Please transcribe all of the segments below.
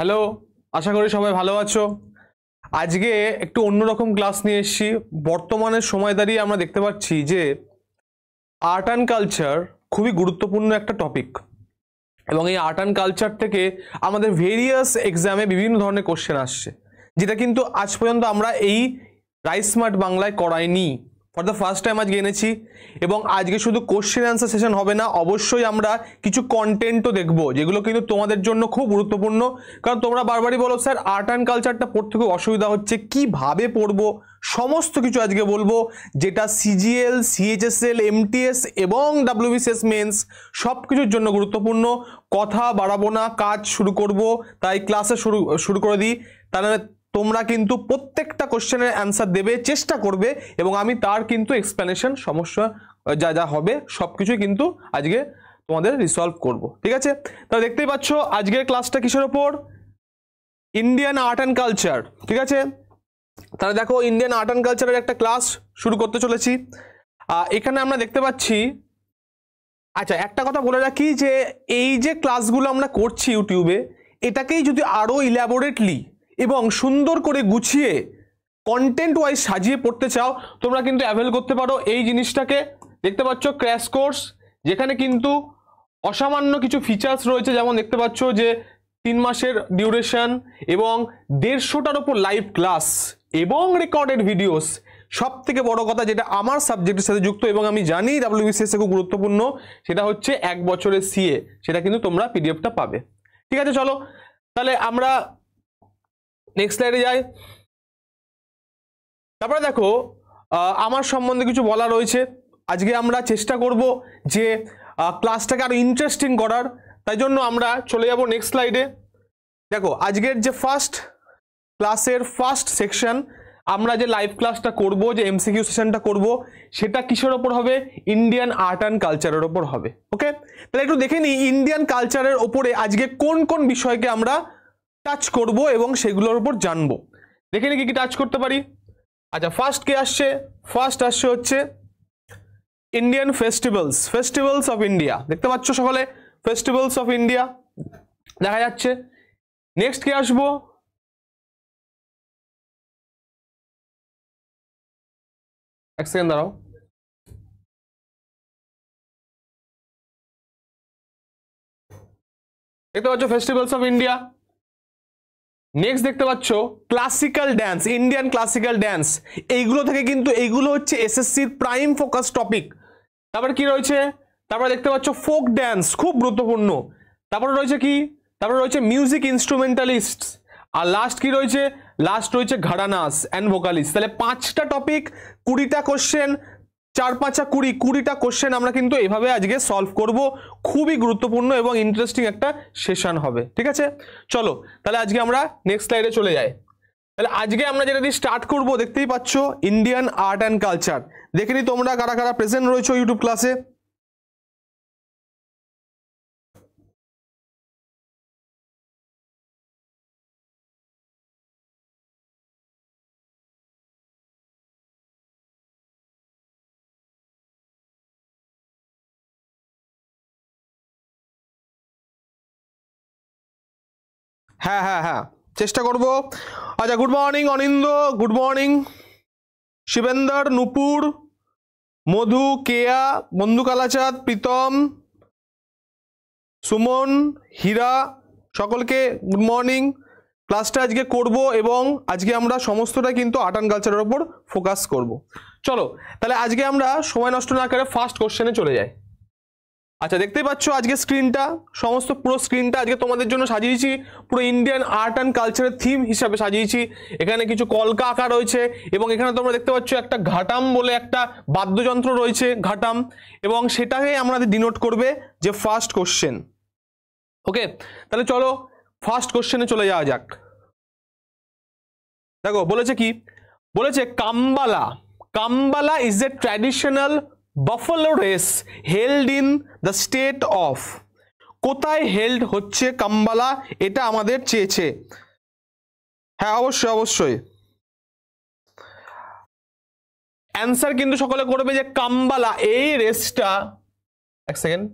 hello আশা করি সবাই ভালো আছো আজকে একটু অন্যরকম ক্লাস নিয়ে এসেছি বর্তমানের সময় দাঁড়িয়ে আমরা দেখতে পাচ্ছি যে আর্ট অ্যান্ড কালচার খুবই গুরুত্বপূর্ণ একটা টপিক এবং এই আর্ট অ্যান্ড কালচার থেকে আমাদের ভেরিয়াস এক্সামে বিভিন্ন ধরনের কোশ্চেন আসছে যেটা কিন্তু আজ পর্যন্ত আমরা এই রাইস স্মার্ট বাংলায় করাইনি ফর দ্য ফার্স্ট টাইম আজকে এনেছি এবং আজকে শুধু কোশ্চেন অ্যান্সার সেশন হবে না অবশ্যই আমরা কিছু কন্টেন্টও দেখব যেগুলো কিন্তু তোমাদের জন্য খুব গুরুত্বপূর্ণ কারণ তোমরা বারবারই বলো স্যার আর্ট অ্যান্ড কালচারটা পড়তে খুব অসুবিধা হচ্ছে কিভাবে পড়বো সমস্ত কিছু আজকে বলবো যেটা সিজিএল সিএইচএসএল এমটিএস এবং ডাব্লিউবিসিএস মেন্স সব কিছুর জন্য গুরুত্বপূর্ণ কথা বাড়াবো না কাজ শুরু করব তাই ক্লাসে শুরু শুরু করে দিই তাহলে তোমরা কিন্তু প্রত্যেকটা কোশ্চেনের অ্যান্সার দেবে চেষ্টা করবে এবং আমি তার কিন্তু এক্সপ্লেনেশন সমস্যা যা যা হবে সব কিছুই কিন্তু আজকে তোমাদের রিসলভ করব ঠিক আছে তাহলে দেখতেই পাচ্ছ আজকের ক্লাসটা কিসের ওপর ইন্ডিয়ান আর্ট অ্যান্ড কালচার ঠিক আছে তাহলে দেখো ইন্ডিয়ান আর্ট অ্যান্ড কালচারের একটা ক্লাস শুরু করতে চলেছি এখানে আমরা দেখতে পাচ্ছি আচ্ছা একটা কথা বলে রাখি যে এই যে ক্লাসগুলো আমরা করছি ইউটিউবে এটাকেই যদি আরও ইল্যাবোরেটলি এবং সুন্দর করে গুছিয়ে কন্টেন্ট ওয়াইজ সাজিয়ে পড়তে চাও তোমরা কিন্তু অ্যাভেল করতে পারো এই জিনিসটাকে দেখতে পাচ্ছ ক্র্যাশ কোর্স যেখানে কিন্তু অসামান্য কিছু ফিচার্স রয়েছে যেমন দেখতে পাচ্ছ যে তিন মাসের ডিউরেশন এবং দেড়শোটার ওপর লাইভ ক্লাস এবং রেকর্ডেড ভিডিওস সব থেকে বড় কথা যেটা আমার সাবজেক্টের সাথে যুক্ত এবং আমি জানি ডাব্লিউবিসিএস খুব গুরুত্বপূর্ণ সেটা হচ্ছে এক বছরের সিএ সেটা কিন্তু তোমরা পিডিএফটা পাবে ঠিক আছে চলো তাহলে আমরা নেক্সট স্লাইডে যাই তারপরে দেখো আমার সম্বন্ধে কিছু বলা রয়েছে আজকে আমরা চেষ্টা করব যে ক্লাসটাকে আরও ইন্টারেস্টিং করার তাই জন্য আমরা চলে যাব নেক্সট স্লাইডে দেখো আজকের যে ফার্স্ট ক্লাসের ফার্স্ট সেকশন আমরা যে লাইভ ক্লাসটা করব যে এমসিকিউ সেশনটা করব সেটা কিসের ওপর হবে ইন্ডিয়ান আর্ট অ্যান্ড কালচারের ওপর হবে ওকে তাহলে একটু দেখে নিই ইন্ডিয়ান কালচারের ওপরে আজকে কোন কোন বিষয়কে আমরা টাচ করব এবং সেগুলোর উপর জানবো দেখে নি কি কি টাচ করতে পারি আচ্ছা ফার্স্ট কে আসছে ফার্স্ট আসছে হচ্ছে Indian festivals festivals of India দেখতে পাচ্ছ সকলে ফেস্টিভ্যালস অফ ইন্ডিয়া দেখা যাচ্ছে নেক্সট কে আসবো এক সেকেন্ড দাঁড়াও দেখতে পাচ্ছ ফেস্টিভ্যালস অফ ইন্ডিয়া নেক্সট দেখতে পাচ্ছ classical dance Indian classical dance এইগুলো থেকে কিন্তু এইগুলো হচ্ছে এসএসসির প্রাইম ফোকাস টপিক তারপর কি রয়েছে তারপরে দেখতে পাচ্ছ ফোক ড্যান্স খুব গুরুত্বপূর্ণ তারপরে রয়েছে কি তারপরে রয়েছে মিউজিক ইনস্ট্রুমেন্টালিস্ট আর লাস্ট কি রয়েছে লাস্ট রয়েছে ঘাড়ানাস অ্যান্ড ভোকালিস্ট তাহলে পাঁচটা টপিক কুড়িটা কোশ্চেন চার পাঁচা কুড়ি কুড়িটা কোশ্চেন আমরা কিন্তু এভাবে আজকে সলভ করব খুবই গুরুত্বপূর্ণ এবং ইন্টারেস্টিং একটা সেশন হবে ঠিক আছে চলো তাহলে আজকে আমরা নেক্সট স্লাইডে চলে যাই তাহলে আজকে আমরা যেটা দিয়ে স্টার্ট করবো দেখতেই পাচ্ছ ইন্ডিয়ান আর্ট অ্যান্ড কালচার দেখে নি তোমরা কারা কারা প্রেজেন্ট রয়েছো ইউটিউব ক্লাসে হ্যাঁ হ্যাঁ হ্যাঁ চেষ্টা করব আচ্ছা good morning Anindo good morning Shibendar Nupur Madhu Keya বন্ধু কালাচাঁদ প্রীতম সুমন হীরা সকলকে গুড মর্নিং ক্লাসটা আজকে করব এবং আজকে আমরা সমস্তটা কিন্তু আর্ট অ্যান্ড কালচারের ওপর ফোকাস করব চলো তাহলে আজকে আমরা সময় নষ্ট না করে ফার্স্ট কোশ্চেনে চলে যাই আচ্ছা দেখতেই পাচ্ছ আজকে স্ক্রিনটা সমস্ত পুরো স্ক্রিনটা আজকে তোমাদের জন্য সাজিয়েছি পুরো ইন্ডিয়ান আর্ট অ্যান্ড কালচারের থিম হিসাবে সাজিয়েছি এখানে কিছু কলকা আঁকা রয়েছে এবং এখানে তোমরা দেখতে পাচ্ছ একটা ঘাটাম বলে একটা বাদ্যযন্ত্র রয়েছে ঘাটাম এবং সেটাকে আমাদের ডিনোট করবে যে ফার্স্ট কোশ্চেন ওকে তাহলে চলো ফার্স্ট কোশ্চেনে চলে যাওয়া যাক দেখো বলেছে কি বলেছে Kambala Kambala is a traditional buffalo race held in the state of কোথায় হেল্ড হচ্ছে কাম্বালা এটা আমাদের চেয়েছে হ্যাঁ অবশ্যই অবশ্যই অ্যান্সার কিন্তু সকলে করবে যে কাম্বালা এই রেসটা এক সেকেন্ড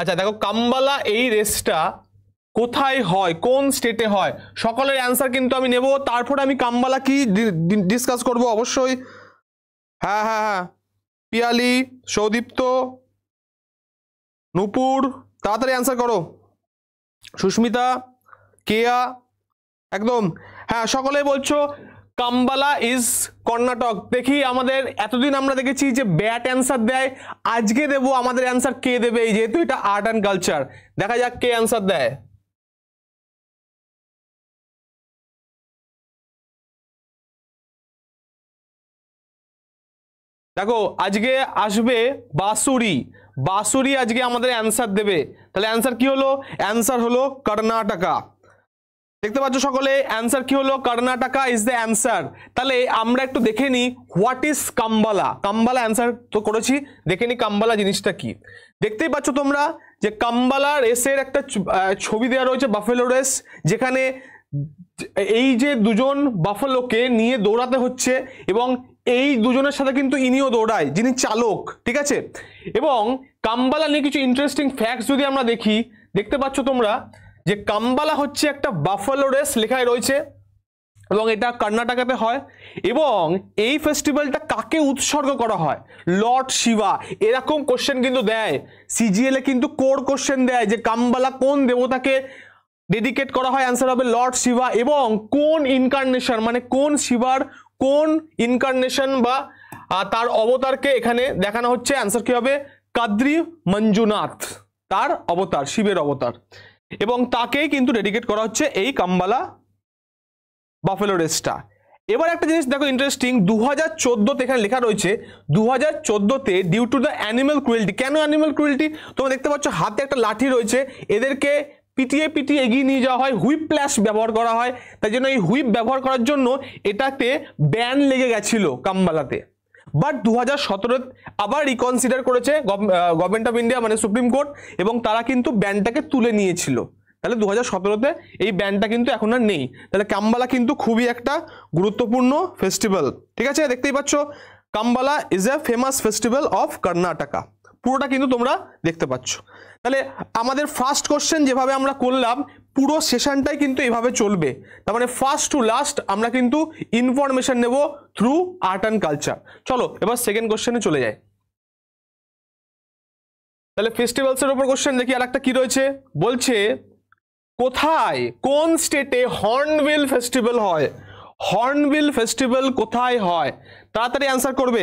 আচ্ছা দেখো কাম্বালা এই রেসটা কোথায় হয় কোন স্টেটে হয় সকলের অ্যান্সার কিন্তু আমি নেব তারপরে আমি কাম্বালা কি ডিসকাস করব অবশ্যই হ্যাঁ হ্যাঁ হ্যাঁ পিয়ালি সৌদীপ্ত নুপুর তাড়াতাড়ি অ্যান্সার করো সুস্মিতা কেয়া একদম হ্যাঁ সকলে বলছো কাম্বালা ইজ কর্ণাটক দেখি আমাদের এতদিন আমরা দেখেছি যে ব্যাট অ্যান্সার দেয় আজকে দেব আমাদের অ্যান্সার কে দেবে এই যেহেতু এটা আর্ট অ্যান্ড কালচার দেখা যাক কে অ্যান্সার দেয় দেখো আজকে আসবে বাসুরি বাসুরি আজকে আমাদের অ্যান্সার দেবে তাহলে অ্যান্সার কি হলো অ্যান্সার হলো কর্ণাটকা দেখতে পাচ্ছ সকলে অ্যান্সার কি হলো কর্ণাটকা ইজ দ্য অ্যান্সার তাহলে আমরা একটু দেখে নিই what is Kambala Kambala answer তো করেছি দেখে নিই কাম্বালা জিনিসটা কি দেখতেই পাচ্ছ তোমরা যে কাম্বালা রেসের একটা ছবি দেওয়া রয়েছে বাফেলো রেস যেখানে এই যে দুজন বাফেলোকে নিয়ে দৌড়াতে হচ্ছে এবং এই দুজনের সাথে কিন্তু ইনিও দৌড়ায় যিনি চালক ঠিক আছে এবং কাম্বালা নিয়ে কিছু ইন্টারেস্টিং ফ্যাক্টস যদি আমরা দেখি দেখতে পাচ্ছ তোমরা যে কাম্বালা হচ্ছে একটা বাফালো রেস লেখায় রয়েছে এবং এটা কর্ণাটকাতে হয় এবং এই ফেস্টিভ্যালটা কাকে উৎসর্গ করা হয় লর্ড শিবা এরকম কোশ্চেন কিন্তু দেয় সিজিএলে কিন্তু কোর কোশ্চেন দেয় যে কাম্বালা কোন দেবতাকে ডেডিকেট করা হয় অ্যান্সার হবে লর্ড শিবা এবং কোন ইনকার্নেশন মানে কোন শিবার কোন ইনকার্নেশন বা তার অবতারকে এখানে দেখানো হচ্ছে অ্যান্সার কি হবে কাদ্রি মঞ্জুনাথ তার অবতার শিবের অবতার এবং তাকেই কিন্তু ডেডিকেট করা হচ্ছে এই কাম্বালা বাফেলো রেসটা এবার একটা জিনিস দেখো ইন্টারেস্টিং দু হাজার চোদ্দোতে এখানে লেখা রয়েছে দু হাজার চোদ্দোতে due to the animal cruelty কেন অ্যানিমাল ক্রুয়েলটি তোমরা দেখতে পাচ্ছ হাতে একটা লাঠি রয়েছে এদেরকে পিটিয়ে পিটিয়ে এগিয়ে নিয়ে যাওয়া হয় হুইপ প্লাস ব্যবহার করা হয় তাই জন্য এই হুইপ ব্যবহার করার জন্য এটাতে ব্যান লেগে গেছিল কাম্বালাতে বাট দু হাজার আবার রিকনসিডার করেছে গভর্নমেন্ট অফ ইন্ডিয়া মানে সুপ্রিম কোর্ট এবং তারা কিন্তু ব্যানটাকে তুলে নিয়েছিল তাহলে দু হাজার সতেরোতে এই ব্যানটা কিন্তু এখন আর নেই তাহলে কাম্বালা কিন্তু খুবই একটা গুরুত্বপূর্ণ ফেস্টিভ্যাল ঠিক আছে দেখতেই পাচ্ছ Kambala is a famous festival of Karnataka পুরোটা কিন্তু তোমরা দেখতে পাচ্ছ তাহলে আমাদের ফার্স্ট কোশ্চেন যেভাবে আমরা করলাম পুরো সেশনটাই কিন্তু এভাবে চলবে তার মানে ফার্স্ট টু লাস্ট আমরা কিন্তু ইনফরমেশন নেব থ্রু আর্ট অ্যান্ড কালচার চলো এবার সেকেন্ড কোশ্চেনে চলে যায় তাহলে ফেস্টিভ্যালসের ওপর কোশ্চেন দেখি আর একটা কী রয়েছে বলছে কোথায় কোন স্টেটে হর্নবিল ফেস্টিভ্যাল হয় হর্নবিল ফেস্টিভ্যাল কোথায় হয় তাড়াতাড়ি অ্যান্সার করবে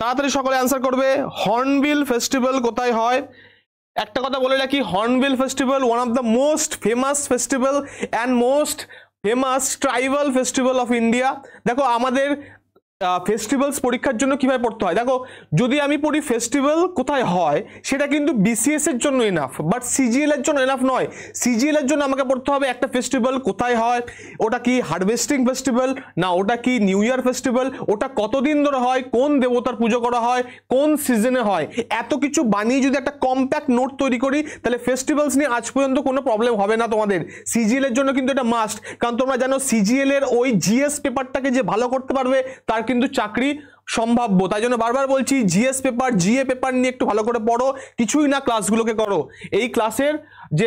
তাড়াতাড়ি সকলে অ্যান্সার করবে হর্নবিল ফেস্টিভ্যাল কোথায় হয় একটা কথা বলে রাখি Hornbill festival one of the most famous festival and most famous tribal festival of India দেখো আমাদের ফেস্টিভ্যালস পরীক্ষার জন্য কিভাবে পড়তে হয় দেখো যদি আমি পড়ি ফেস্টিভ্যাল কোথায় হয় সেটা কিন্তু বিসিএস এর জন্য এনাফ বাট সিজিএল এর জন্য এনাফ নয় সিজিএল এর জন্য আমাকে পড়তে হবে একটা ফেস্টিভ্যাল কোথায় হয় ওটা কি হারভেস্টিং ফেস্টিভ্যাল না ওটা কি নিউ ইয়ার ফেস্টিভ্যাল ওটা কতদিন ধরে হয় কোন দেবতার পুজো করা হয় কোন সিজনে হয় এত কিছু বানিয়ে যদি একটা কম্প্যাক্ট নোট তৈরি করি তাহলে ফেস্টিভ্যালস নিয়ে আজ পর্যন্ত কোনো প্রবলেম হবে না তোমাদের সিজিএল এর জন্য কিন্তু এটা মাস্ট কারণ তোমরা জানো সিজিএল এর ওই জিএস পেপারটাকে যে ভালো করতে পারবে তার কিন্তু চাকরি সম্ভাব্য তাই জন্য বারবার বলছি জিএস পেপার জিএ পেপার নিয়ে একটু ভালো করে পড়ো কিছুই না ক্লাসগুলোকে করো এই ক্লাসের যে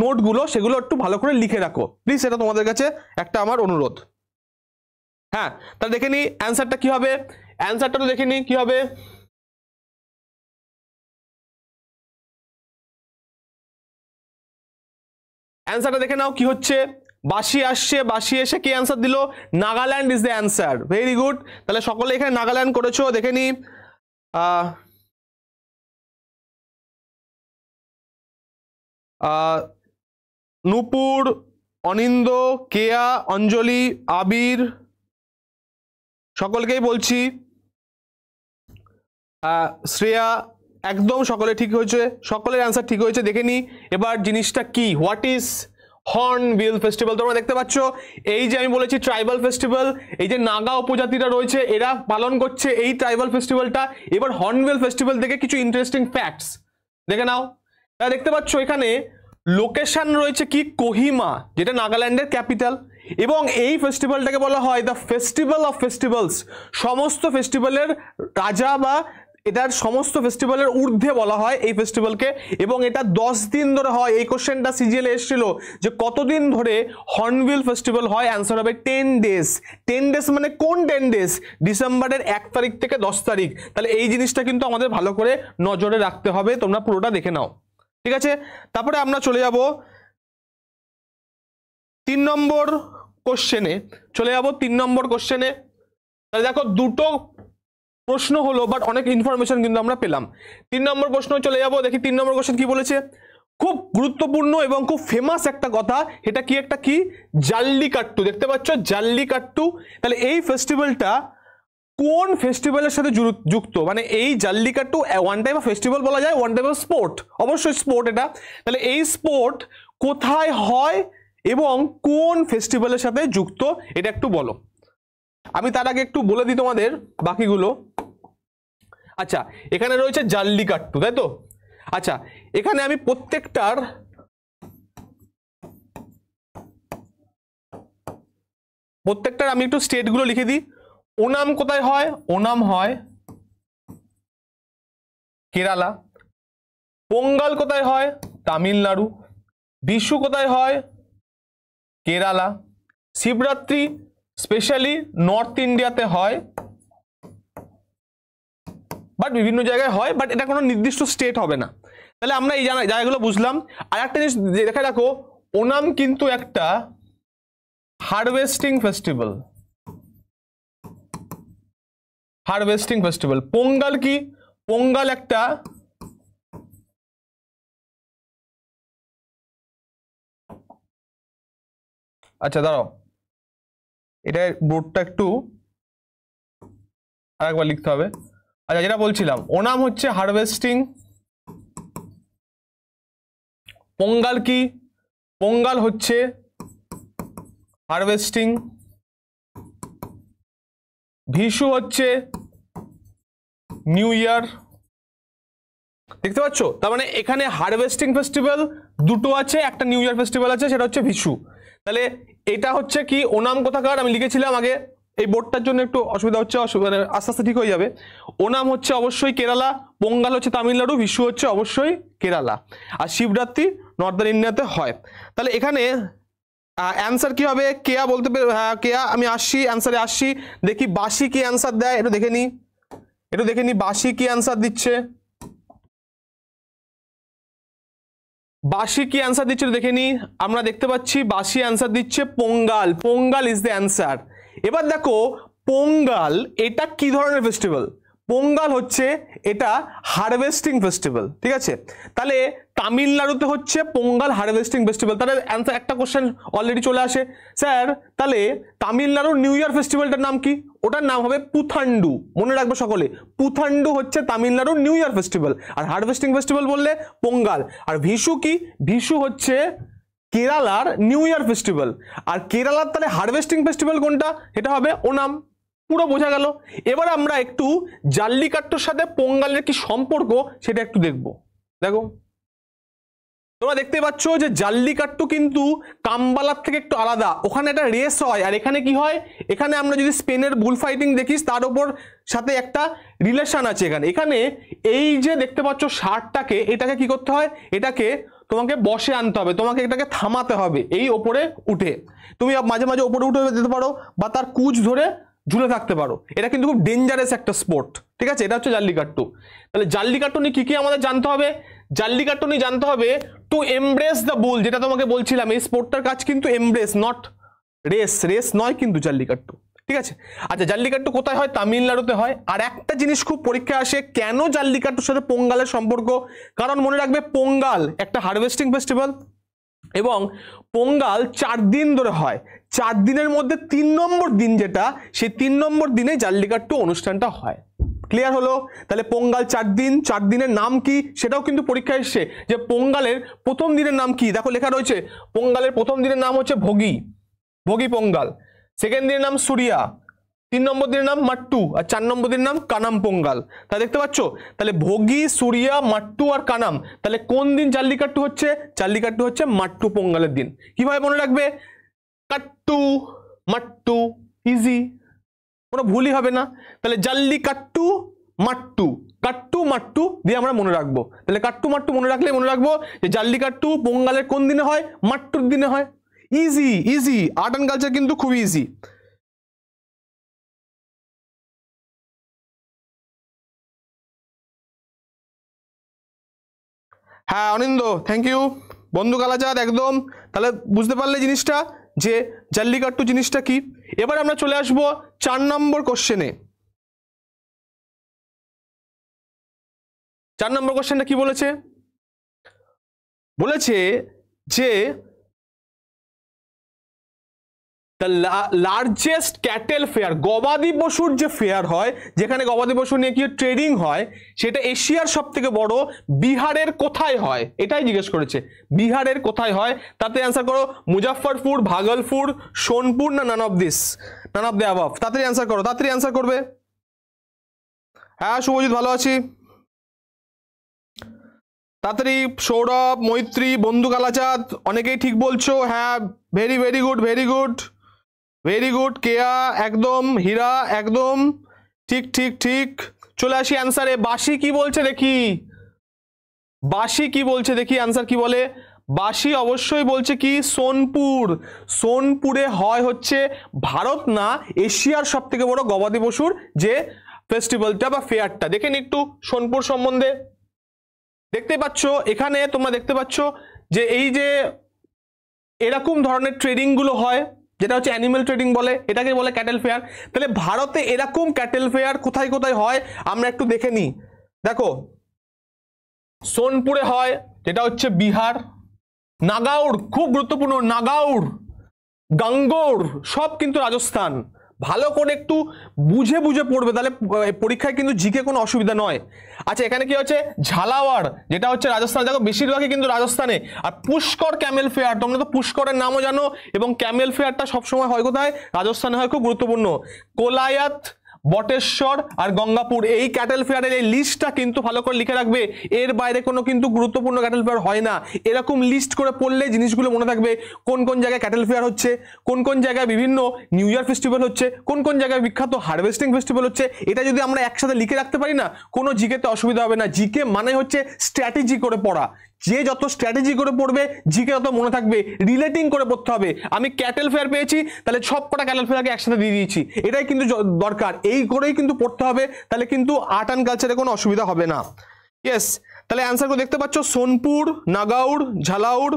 নোটগুলো সেগুলো একটু ভালো করে লিখে রাখো প্লিজ এটা তোমাদের কাছে একটা আমার অনুরোধ হ্যাঁ তাহলে দেখে নি অ্যান্সারটা কি হবে অ্যান্সারটা তো দেখে নি কি হবে অ্যান্সারটা দেখে নাও কি হচ্ছে বাসি আসছে বাসি এসে কি অ্যান্সার দিল Nagaland is the answer very good তাহলে সকলে এখানে নাগাল্যান্ড করেছো দেখে নি নুপুর অনিন্দ কেয়া অঞ্জলি আবির সকলকেই বলছি শ্রেয়া একদম সকলে ঠিক হয়েছে সকলের অ্যান্সার ঠিক হয়েছে দেখে নি এবার জিনিসটা কি হোয়াট ইজ হর্নবিল ফেস্টিভ্যাল তোমরা দেখতে পাচ্ছ এই যে আমি বলেছি ট্রাইবাল ফেস্টিভ্যাল এই যে নাগা উপজাতিরা রয়েছে এরা পালন করছে এই ট্রাইবাল ফেস্টিভ্যালটা এবার হর্নবিল ফেস্টিভ্যাল থেকে কিছু ইন্টারেস্টিং ফ্যাক্টস দেখে নাও তারা দেখতে পাচ্ছ এখানে লোকেশন রয়েছে কি কোহিমা যেটা নাগাল্যান্ডের ক্যাপিটাল এবং এই ফেস্টিভ্যালটাকে বলা হয় দ্য ফেস্টিভ্যাল অফ ফেস্টিভ্যালস সমস্ত ফেস্টিভ্যালের রাজা বা এটার সমস্ত ফেস্টিভ্যালের ঊর্ধ্বে বলা হয় এই ফেস্টিভ্যালকে এবং এটা দশ দিন ধরে হয় এই কোশ্চেনটা সিজিএলে এসেছিল যে কতদিন ধরে হর্নবিল ফেস্টিভ্যাল হয় অ্যান্সার হবে টেন ডেজ টেন ডেজ মানে কোন টেন ডেজ ডিসেম্বরের এক তারিখ থেকে দশ তারিখ তাহলে এই জিনিসটা কিন্তু আমাদের ভালো করে নজরে রাখতে হবে তোমরা পুরোটা দেখে নাও ঠিক আছে তারপরে আমরা চলে যাব তিন নম্বর কোশ্চেনে চলে যাব তিন নম্বর কোশ্চেনে তাহলে দেখো দুটো প্রশ্ন হলো বাট অনেক ইনফরমেশন কিন্তু আমরা পেলাম তিন নম্বর প্রশ্ন চলে যাব দেখি তিন নম্বর কোশ্চেন কি বলেছে খুব গুরুত্বপূর্ণ এবং খুব ফেমাস একটা কথা এটা কি একটা কি জাল্লিকাট্টু দেখতে পাচ্ছ জাল্লিকাট্টু তাহলে এই ফেস্টিভ্যালটা কোন ফেস্টিভ্যালের সাথে যুক্ত মানে এই Jallikattu one type of festival বলা যায় ওয়ান টাইপ অফ স্পোর্ট অবশ্যই স্পোর্ট এটা তাহলে এই স্পোর্ট কোথায় হয় এবং কোন ফেস্টিভ্যালের সাথে যুক্ত এটা একটু বলো আমি তার আগে একটু বলে দিই তোমাদের বাকিগুলো আচ্ছা এখানে রয়েছে জাল্লিকাট্টু তাই তো আচ্ছা এখানে আমি প্রত্যেকটার প্রত্যেকটার আমি একটু স্টেটগুলো লিখে দিই ওনাম কোথায় হয় ওনাম হয় কেরালা পোঙ্গাল কোথায় হয় তামিলনাড়ু বিশু কোথায় হয় কেরালা শিবরাত্রি স্পেশালি নর্থ ইন্ডিয়াতে হয় বাট বিভিন্ন জায়গায় হয় বাট এটা কোনো নির্দিষ্ট স্টেট হবে না তাহলে আমরা এই জায়গাগুলো বুঝলাম আর একটা জিনিস দেখে রাখো ওনাম কিন্তু একটা harvesting festival harvesting festival Pongal কি পোঙ্গাল একটা আচ্ছা দাঁড়াও এটা বোর্ডটা একটু আরেকবার লিখতে হবে আচ্ছা যেটা বলছিলাম ওনাম হচ্ছে হারভেস্টিং পোঙ্গাল কি পোঙ্গাল হচ্ছে হারভেস্টিং ভিসু হচ্ছে নিউ ইয়ার দেখতে পাচ্ছ তার মানে এখানে হারভেস্টিং ফেস্টিভ্যাল দুটো আছে একটা নিউ ইয়ার ফেস্টিভ্যাল আছে সেটা হচ্ছে ভিসু তাহলে এটা হচ্ছে কি ওনাম কোথাকার আমি লিখেছিলাম আগে এই বোর্ডটার জন্য একটু অসুবিধা হচ্ছে মানে আস্তে আস্তে ঠিক হয়ে যাবে ওনাম হচ্ছে অবশ্যই কেরালা পোঙ্গাল হচ্ছে তামিলনাড়ু বিশু হচ্ছে অবশ্যই কেরালা আর শিবরাত্রি নর্দার্ন ইন্ডিয়াতে হয় তাহলে এখানে অ্যান্সার কি হবে কেয়া বলতে হ্যাঁ কেয়া আমি আসছি অ্যান্সারে আসছি দেখি বাসি কি অ্যান্সার দেয় একটু দেখে নি একটু দেখে নি বাসি কি অ্যান্সার দিচ্ছে বাসি কি অ্যান্সার দিচ্ছে দেখে নি আমরা দেখতে পাচ্ছি বাসি অ্যান্সার দিচ্ছে Pongal Pongal is the answer এবার দেখো পোঙ্গাল এটা কি ধরনের ফেস্টিভ্যাল পোঙ্গাল হচ্ছে এটা হারভেস্টিং ফেস্টিভ্যাল ঠিক আছে তাহলে তামিলনাড়ুতে হচ্ছে পোঙ্গাল হারভেস্টিং ফেস্টিভ্যাল তাহলে অ্যান্সার একটা কোশ্চেন অলরেডি চলে আসে স্যার তাহলে তামিলনাড়ুর নিউ ইয়ার ফেস্টিভ্যালটার নাম কি ওটার নাম হবে পুথান্ডু মনে রাখবে সকলে পুথান্ডু হচ্ছে তামিলনাড়ুর নিউ ইয়ার ফেস্টিভ্যাল আর হারভেস্টিং ফেস্টিভ্যাল বললে পোঙ্গাল আর ভিসু কি ভিসু হচ্ছে কেরালার নিউ ইয়ার ফেস্টিভ্যাল আর কেরালার তাহলে হারভেস্টিং ফেস্টিভ্যাল কোনটা এটা হবে ওনাম পুরো বোঝা গেল এবার আমরা একটু জাল্লিকাট্টর সাথে পোঙ্গালের কি সম্পর্ক সেটা একটু দেখব দেখো তোমরা দেখতে পাচ্ছ যে জাল্লিকাট্টু কিন্তু কাম্বালার থেকে একটু আলাদা ওখানে একটা রেস হয় আর এখানে কি হয় এখানে আমরা যদি স্পেনের বুল ফাইটিং দেখিস তার ওপর সাথে একটা রিলেশন আছে এখানে এখানে এই যে দেখতে পাচ্ছ শার্টটাকে এটাকে কি করতে হয় এটাকে তোমাকে বসে আনতে হবে তোমাকে এটাকে থামাতে হবে এই ওপরে উঠে তুমি মাঝে মাঝে ওপরে উঠে যেতে পারো বা তার কুচ ধরে ঝুলে থাকতে পারো এটা কিন্তু খুব ডেঞ্জারাস একটা স্পোর্ট ঠিক আছে এটা হচ্ছে জাল্লিকাট্টু তাহলে জাল্লিকাট্টুনি কী কী আমাদের জানতে হবে জাল্লিকাট্টুনি জানতে হবে টু এমব্রেস দ্য বুল যেটা তোমাকে বলছিলাম এই স্পোর্টটার কাজ কিন্তু এমব্রেস নট রেস রেস নয় কিন্তু জাল্লিকাট্টু ঠিক আছে আচ্ছা জাল্লিকাট্টু কোথায় হয় তামিলনাড়ুতে হয় আর একটা জিনিস খুব পরীক্ষা আসে কেন জাল্লিকাট্টুর সাথে পোঙ্গালের সম্পর্ক কারণ মনে রাখবে পোঙ্গাল একটা হারভেস্টিং ফেস্টিভ্যাল এবং পোঙ্গাল চার দিন ধরে হয় চার দিনের মধ্যে তিন নম্বর দিন যেটা সেই তিন নম্বর দিনে জাল্লিকাট্টু অনুষ্ঠানটা হয় ক্লিয়ার হলো তাহলে পোঙ্গাল চার দিন চার দিনের নাম কি সেটাও কিন্তু পরীক্ষা এসছে যে পোঙ্গালের প্রথম দিনের নাম কি দেখো লেখা রয়েছে পোঙ্গালের প্রথম দিনের নাম হচ্ছে ভোগী ভোগী পোঙ্গাল সেকেন্ড দিনের নাম সুরিয়া তিন নম্বর দিনের নাম মাট্টু আর চার নম্বর দিনের নাম কানাম পোঙ্গাল তা দেখতে পাচ্ছ তাহলে ভোগী সুরিয়া মাট্টু আর কানাম তাহলে কোন দিন চাল্লিকাট্টু হচ্ছে চাল্লিকাট্টু হচ্ছে মাট্টু পোঙ্গালের দিন কিভাবে মনে রাখবে কাট্টু মাট্টু ইজি কোনো ভুলই হবে না তাহলে জাল্লি কাট্টু মাট্টু কাট্টু মাট্টু দিয়ে আমরা মনে রাখবো তাহলে কাট্টু মাট্টু মনে রাখলে মনে রাখবো যে জাল্লি কাট্টু পোঙ্গালের কোন দিনে হয় মাট্টুর দিনে হয় easy easy art and culture কিন্তু খুব ইজি হ্যাঁ অনিন্দ থ্যাংক ইউ বন্ধু কালাচাঁদ একদম তাহলে বুঝতে পারলে জিনিসটা যে জাল্লিকাট্টু জিনিসটা কি এবার আমরা চলে আসব চার নম্বর কোশ্চেনে চার নম্বর কোশ্চেনটা কি বলেছে বলেছে যে দ্য লার্জেস্ট ক্যাটেল ফেয়ার গবাদি পশুর যে ফেয়ার হয় যেখানে গবাদি পশু নিয়ে কি ট্রেডিং হয় সেটা এশিয়ার সব থেকে বড় বিহারের কোথায় হয় এটাই জিজ্ঞেস করেছে বিহারের কোথায় হয় তাতে অ্যান্সার করো মুজাফরপুর ভাগলপুর সোনপুর না none of this none of the above তাড়াতাড়ি অ্যান্সার করো তাড়াতাড়ি অ্যান্সার করবে হ্যাঁ শুভজিৎ ভালো আছি তাড়াতাড়ি সৌরভ মৈত্রী বন্ধু কালাচাঁদ অনেকেই ঠিক বলছো হ্যাঁ very very good very good very good Keya একদম হীরা একদম ঠিক ঠিক ঠিক চলে আসি অ্যান্সারে বাসি কি বলছে দেখি বাসি কি বলছে দেখি অ্যান্সার কি বলে বাসি অবশ্যই বলছে কি সোনপুর সোনপুরে হয় হচ্ছে ভারত না এশিয়ার সব থেকে বড় গবাদি পশুর যে ফেস্টিভ্যালটা বা ফেয়ারটা দেখেন একটু সোনপুর সম্বন্ধে দেখতে পাচ্ছ এখানে তোমরা দেখতে পাচ্ছ যে এই যে এরকম ধরনের ট্রেডিংগুলো হয় যেটা হচ্ছে অ্যানিমেল ট্রেডিং বলে এটাকে বলে ক্যাটেল ফেয়ার তাহলে ভারতে এরকম ক্যাটেল ফেয়ার কোথায় কোথায় হয় আমরা একটু দেখে নিই দেখো সোনপুরে হয় যেটা হচ্ছে বিহার নাগাউর খুব গুরুত্বপূর্ণ নাগাউর গাঙ্গোর সব কিন্তু রাজস্থান ভালো করে একটু বুঝে বুঝে পড়বে তাহলে পরীক্ষায় কিন্তু জিকে কোনো অসুবিধা নয় আচ্ছা এখানে কি হচ্ছে ঝালাওয়ার যেটা হচ্ছে রাজস্থান দেখো বেশিরভাগই কিন্তু রাজস্থানে আর পুষ্কর ক্যামেল ফেয়ার তোমরা তো পুষ্করের নামও জানো এবং ক্যামেল ফেয়ারটা সবসময় হয় কোথায় রাজস্থানে হয় খুব গুরুত্বপূর্ণ কোলায়াত বটেশ্বর আর গঙ্গাপুর এই ক্যাটেল ফেয়ারের এই লিস্টটা কিন্তু ভালো করে লিখে রাখবে এর বাইরে কোনো কিন্তু গুরুত্বপূর্ণ ক্যাটেল ফেয়ার হয় না এরকম লিস্ট করে পড়লে জিনিসগুলো মনে থাকবে কোন কোন জায়গায় ক্যাটেল ফেয়ার হচ্ছে কোন কোন জায়গায় বিভিন্ন নিউ ইয়ার ফেস্টিভ্যাল হচ্ছে কোন কোন জায়গায় বিখ্যাত হার্ভেস্টিং ফেস্টিভ্যাল হচ্ছে এটা যদি আমরা একসাথে লিখে রাখতে পারি না কোনো জিকেতে অসুবিধা হবে না জিকে মানে হচ্ছে স্ট্র্যাটেজি করে পড়া যে যত স্ট্র্যাটেজি করে পড়বে জিকে তত মনে থাকবে রিলেটিং করে পড়তে হবে আমি ক্যাটেল ফেয়ার পেয়েছি তাহলে সব কটা ক্যাটেল ফেয়ারকে একসাথে দিয়ে দিয়েছি এটাই কিন্তু দরকার এই করেই কিন্তু পড়তে হবে তাহলে কিন্তু আর্ট অ্যান্ড কালচারে কোনো অসুবিধা হবে না ইয়েস তাহলে অ্যান্সার করে দেখতে পাচ্ছ সোনপুর নাগাউর ঝালাউর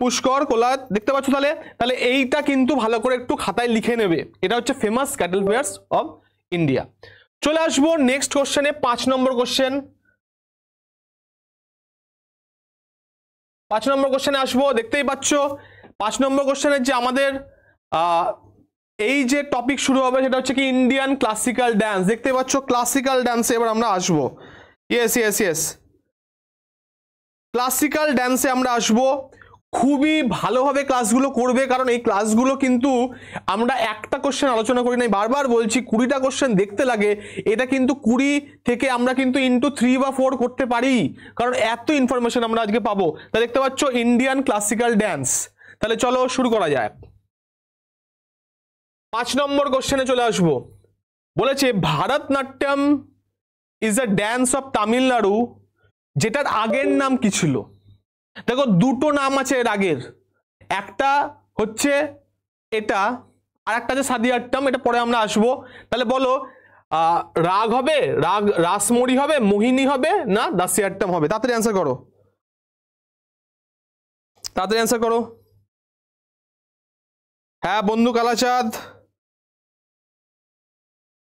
পুষ্কর কোলা দেখতে পাচ্ছ তাহলে তাহলে এইটা কিন্তু ভালো করে একটু খাতায় লিখে নেবে এটা হচ্ছে famous cattle fairs of India চলে আসবো নেক্সট কোশ্চেনে পাঁচ নম্বর কোশ্চেন পাঁচ নম্বর কোশ্চেনে আসবো দেখতেই পাচ্ছ পাঁচ নম্বর কোশ্চেনের যে আমাদের এই যে টপিক শুরু হবে সেটা হচ্ছে কি ইন্ডিয়ান ক্লাসিক্যাল ড্যান্স দেখতে পাচ্ছ ক্লাসিক্যাল ড্যান্সে এবার আমরা আসবো ইয়েস ইয়েস ইয়েস ক্লাসিক্যাল ড্যান্সে আমরা আসবো খুবই ভালোভাবে ক্লাসগুলো করবে কারণ এই ক্লাসগুলো কিন্তু আমরা একটা কোশ্চেন আলোচনা করি নাই বারবার বলছি কুড়িটা কোশ্চেন দেখতে লাগে এটা কিন্তু কুড়ি থেকে আমরা কিন্তু ইন্টু থ্রি বা ফোর করতে পারি কারণ এত ইনফরমেশন আমরা আজকে পাবো তা দেখতে পাচ্ছ ইন্ডিয়ান ক্লাসিক্যাল ড্যান্স তাহলে চলো শুরু করা যায় পাঁচ নম্বর কোশ্চেনে চলে আসবো বলেছে Bharatanatyam is a dance of Tamil Nadu যেটার আগের নাম কি ছিল দেখো দুটো নাম আছে এর আগের একটা হচ্ছে এটা আর একটা যে আট্টাম এটা পরে আমরা আসবো তাহলে বলো রাগ হবে রাগ রাসমরি হবে মোহিনী হবে না দাসিয়াট্টাম হবে তাড়াতাড়ি অ্যান্সার করো তাড়াতাড়ি অ্যান্সার করো হ্যাঁ বন্ধু কালাচাঁদ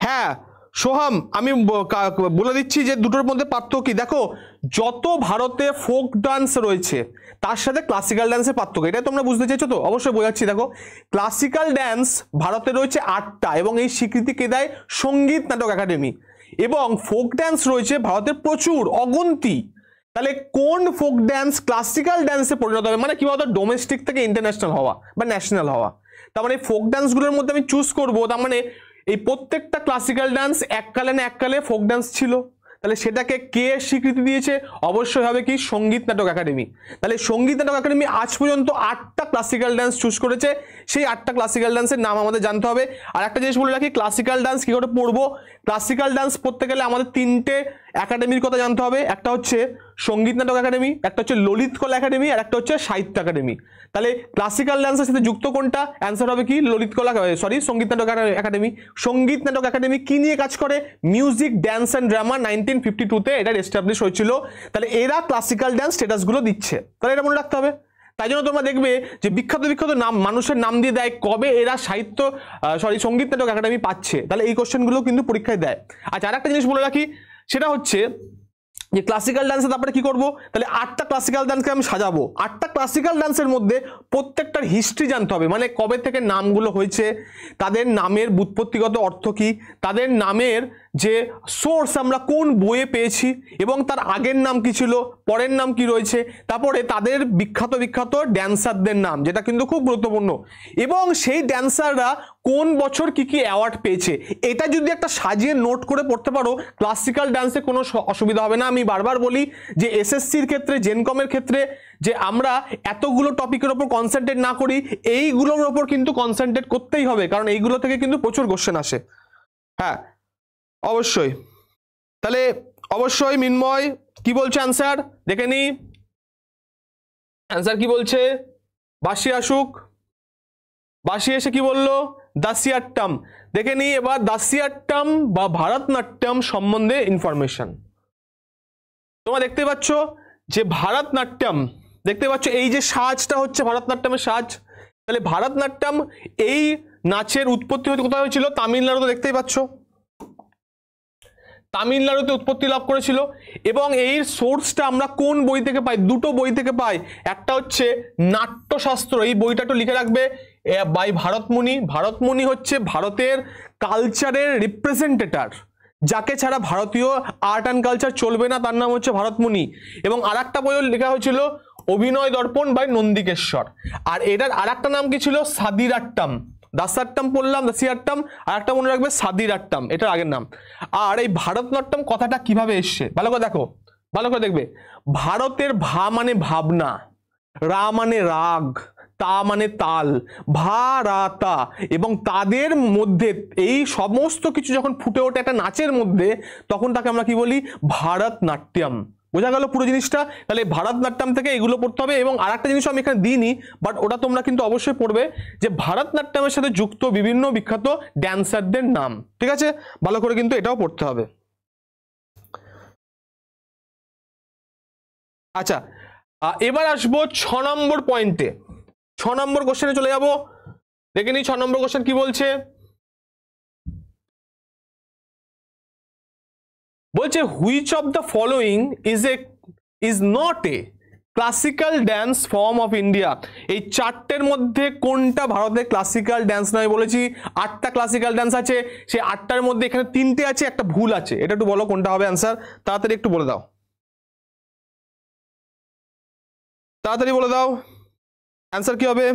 হ্যাঁ সোহাম আমি বলে দিচ্ছি যে দুটোর মধ্যে পার্থক্য কি দেখো যত ভারতে ফোক ডান্স রয়েছে তার সাথে ক্লাসিক্যাল ডান্সের পার্থক্য এটা তোমরা বুঝতে চাইছো তো অবশ্যই বোঝাচ্ছি দেখো ক্লাসিক্যাল ডান্স ভারতে রয়েছে আটটা এবং এই স্বীকৃতি কে দেয় সঙ্গীত নাটক একাডেমি এবং ফোক ডান্স রয়েছে ভারতের প্রচুর অগন্তি তাহলে কোন ফোক ড্যান্স ক্লাসিক্যাল ড্যান্সে পরিণত হবে মানে কি বলতো ডোমেস্টিক থেকে ইন্টারন্যাশনাল হওয়া বা ন্যাশনাল হওয়া তার মানে ফোক ডান্সগুলোর মধ্যে আমি চুজ করবো তার মানে এই প্রত্যেকটা ক্লাসিক্যাল ডান্স এককালে না এককালে ফোক ডান্স ছিল তাহলে সেটাকে কে স্বীকৃতি দিয়েছে অবশ্যই হবে কি সঙ্গীত নাটক একাডেমি তাহলে সঙ্গীত নাটক একাডেমি আজ পর্যন্ত আটটা ক্লাসিক্যাল ডান্স চুজ করেছে সেই আটটা ক্লাসিক্যাল ডান্সের নাম আমাদের জানতে হবে আর একটা জিনিস বলে রাখি ক্লাসিক্যাল ডান্স কী করে পড়বো ক্লাসিক্যাল ডান্স পড়তে গেলে আমাদের তিনটে একাডেমির কথা জানতে হবে একটা হচ্ছে সঙ্গীত নাটক একাডেমি একটা হচ্ছে ললিত কলা একাডেমি আর একটা হচ্ছে সাহিত্য একাডেমি তাহলে ক্লাসিক্যাল ডান্সের সাথে যুক্ত কোনটা অ্যান্সার হবে কি ললিত কলা সরি সঙ্গীত নাটক একাডেমি সঙ্গীত নাটক একাডেমি কী নিয়ে কাজ করে music dance and drama nineteen fifty টুতে এটা এস্টাবলিশ হয়েছিল তাহলে এরা ক্লাসিক্যাল ডান্স স্টেটাসগুলো দিচ্ছে তাহলে এটা মনে রাখতে হবে তাই জন্য তোমরা দেখবে যে বিখ্যাত বিখ্যাত নাম মানুষের নাম দিয়ে দেয় কবে এরা সাহিত্য সরি সঙ্গীত নাটক একাডেমি পাচ্ছে তাহলে এই কোশ্চেনগুলো কিন্তু পরীক্ষায় দেয় আচ্ছা আর একটা জিনিস বলে রাখি সেটা হচ্ছে যে ক্লাসিক্যাল ডান্সে তারপরে কি করব তাহলে আটটা ক্লাসিক্যাল ডান্সকে আমি সাজাবো আটটা ক্লাসিক্যাল ডান্সের মধ্যে প্রত্যেকটার হিস্ট্রি জানতে হবে মানে কবে থেকে নামগুলো হয়েছে তাদের নামের বুৎপত্তিগত অর্থ কি তাদের নামের যে সোর্স আমরা কোন বইয়ে পেয়েছি এবং তার আগের নাম কি ছিল পরের নাম কি রয়েছে তারপরে তাদের বিখ্যাত বিখ্যাত ড্যান্সারদের নাম যেটা কিন্তু খুব গুরুত্বপূর্ণ এবং সেই ড্যান্সাররা কোন বছর কি কি অ্যাওয়ার্ড পেয়েছে এটা যদি একটা সাজিয়ে নোট করে পড়তে পারো ক্লাসিক্যাল ডান্সে কোনো অসুবিধা হবে না আমি বারবার বলি যে এসএসসির ক্ষেত্রে জেনকমের ক্ষেত্রে যে আমরা এতগুলো টপিকের ওপর কনসেন্ট্রেট না করি এইগুলোর ওপর কিন্তু কনসেন্ট্রেট করতেই হবে কারণ এইগুলো থেকে কিন্তু প্রচুর কোশ্চেন আসে হ্যাঁ অবশ্যই তাহলে অবশ্যই মিন্ময় কি বলছে অ্যান্সার দেখে নি অ্যান্সার কি বলছে বাসি আসুক বাসি এসে কি বলল দাসিয়াট্টাম দেখে নি এবার দাসিয়াট্টাম বা ভারতনাট্যম সম্বন্ধে ইনফরমেশন তোমরা দেখতে পাচ্ছ যে ভারতনাট্যম দেখতে পাচ্ছ এই যে সাজটা হচ্ছে ভারতনাট্যমের সাজ তাহলে ভারতনাট্যম এই নাচের উৎপত্তি হতে কোথায় হয়েছিল তামিলনাড়ু তো দেখতেই পাচ্ছ তামিলনাড়ুতে উৎপত্তি লাভ করেছিল এবং এই সোর্সটা আমরা কোন বই থেকে পাই দুটো বই থেকে পাই একটা হচ্ছে নাট্যশাস্ত্র এই বইটা একটু লিখে রাখবে বাই ভারতমণি ভারতমণি হচ্ছে ভারতের কালচারের রিপ্রেজেন্টেটার যাকে ছাড়া ভারতীয় আর্ট অ্যান্ড কালচার চলবে না তার নাম হচ্ছে ভারতমণি এবং আর একটা বইও লেখা হয়েছিল অভিনয় দর্পণ বাই নন্দিকেশ্বর আর এটার আর নাম কি ছিল সাদিরাট্টাম দাসাট্টাম পড়লাম দাসিয়াট্টাম আর একটা মনে রাখবে আট্টম এটার আগের নাম আর এই ভারতনাট্যম কথাটা কিভাবে এসছে ভালো করে দেখো ভালো করে দেখবে ভারতের ভা মানে ভাবনা রা মানে রাগ তা মানে তাল ভা রা তা এবং তাদের মধ্যে এই সমস্ত কিছু যখন ফুটে ওঠে একটা নাচের মধ্যে তখন তাকে আমরা কি বলি ভারতনাট্যম বোঝা গেল পুরো জিনিসটা তাহলে ভারতনাট্যম থেকে এগুলো পড়তে হবে এবং আর একটা জিনিসও আমি এখানে দিইনি বাট ওটা তোমরা কিন্তু অবশ্যই পড়বে যে ভারতনাট্যমের সাথে যুক্ত বিভিন্ন বিখ্যাত ড্যান্সারদের নাম ঠিক আছে ভালো করে কিন্তু এটাও পড়তে হবে আচ্ছা এবার আসবো ছ নম্বর পয়েন্টে ছ নম্বর কোশ্চেনে চলে যাব দেখে নিই ছ নম্বর কোশ্চেন কি বলছে বলছে which of the following is a is not a classical dance form of India এই চারটের মধ্যে কোনটা ভারতের ক্লাসিক্যাল ড্যান্স নয় বলেছি আটটা ক্লাসিক্যাল ড্যান্স আছে সেই আটটার মধ্যে এখানে তিনটে আছে একটা ভুল আছে এটা একটু বলো কোনটা হবে অ্যান্সার তাড়াতাড়ি একটু বলে দাও তাড়াতাড়ি বলে দাও অ্যান্সার কি হবে